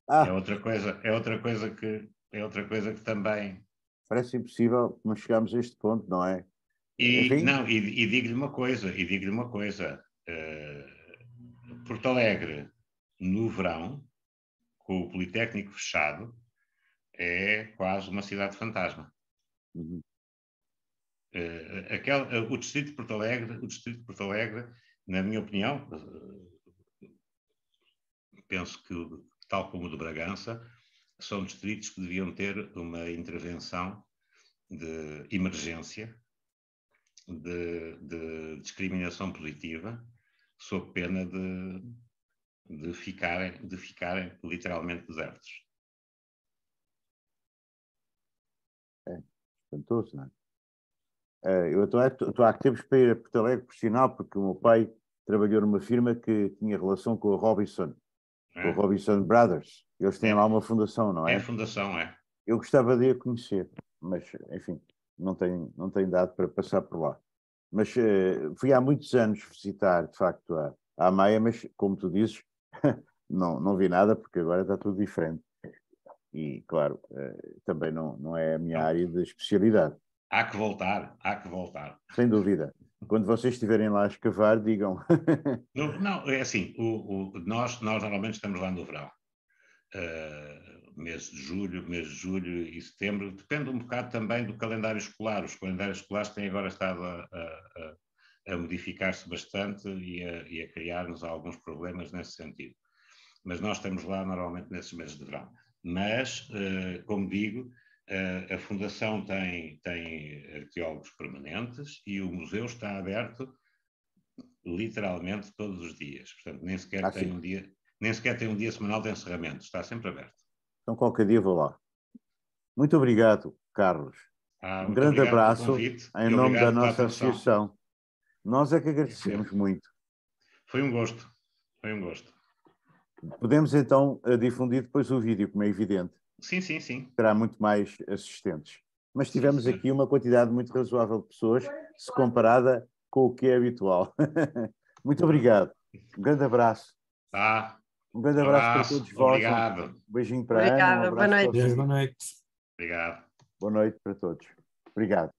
Ah. É outra coisa, é outra coisa que é outra coisa que também parece impossível mas chegamos a este ponto, não é? E, Enfim? não, e, e digo-lhe uma coisa, e digo-lhe uma coisa. Uh, Porto Alegre no verão com o Politécnico fechado é quase uma cidade fantasma. Uhum. Uh, uh, o Distrito de Porto Alegre, o Distrito de Porto Alegre, na minha opinião, uh, penso que, tal como o de Bragança, são distritos que deviam ter uma intervenção de emergência, de, de discriminação positiva, sob pena de, de, ficarem, de ficarem literalmente desertos. É, espantoso, não é? Eh, eu estou, estou há tempos para ir a Porto Alegre, por sinal, porque o meu pai trabalhou numa firma que tinha relação com a Robinson, é. com a Robinson Brothers. Eles têm é. lá uma fundação, não é? É a fundação, é. Eu gostava de a conhecer, mas, enfim, não tenho, não tenho dado para passar por lá. Mas uh, fui há muitos anos visitar, de facto, a, a Maia, mas, como tu dizes, não, não vi nada, porque agora está tudo diferente. E, claro, uh, também não, não é a minha área de especialidade. Há que voltar, há que voltar. Sem dúvida. Quando vocês estiverem lá a escavar, digam. não, não, é assim, o, o, nós, nós normalmente estamos lá no verão. Uh, mês de julho, mês de julho e setembro, depende um bocado também do calendário escolar. Os calendários escolares têm agora estado a, a, a modificar-se bastante e a, e a criar-nos alguns problemas nesse sentido. Mas nós estamos lá normalmente nesses meses de verão. Mas, uh, como digo, a, Fundação tem, tem arqueólogos permanentes e o museu está aberto literalmente todos os dias. Portanto, nem sequer, ah, tem um dia, nem sequer tem um dia semanal de encerramento, está sempre aberto. Então, qualquer dia vou lá. Muito obrigado, Carlos. Ah, um grande abraço em nome da nossa associação. Nós é que agradecemos muito. Foi um gosto. Foi um gosto. Podemos então difundir depois o vídeo, como é evidente. Sim, sim, sim. Terá muito mais assistentes. Mas tivemos sim, aqui uma quantidade muito razoável de pessoas, se comparada com o que é habitual. muito obrigado. Um grande abraço. Tá. Um grande abraço, abraço para todos vós. Obrigado. Um beijinho para Obrigada, Ana. Um boa noite. Boa noite. Obrigado. Boa noite para todos. Obrigado.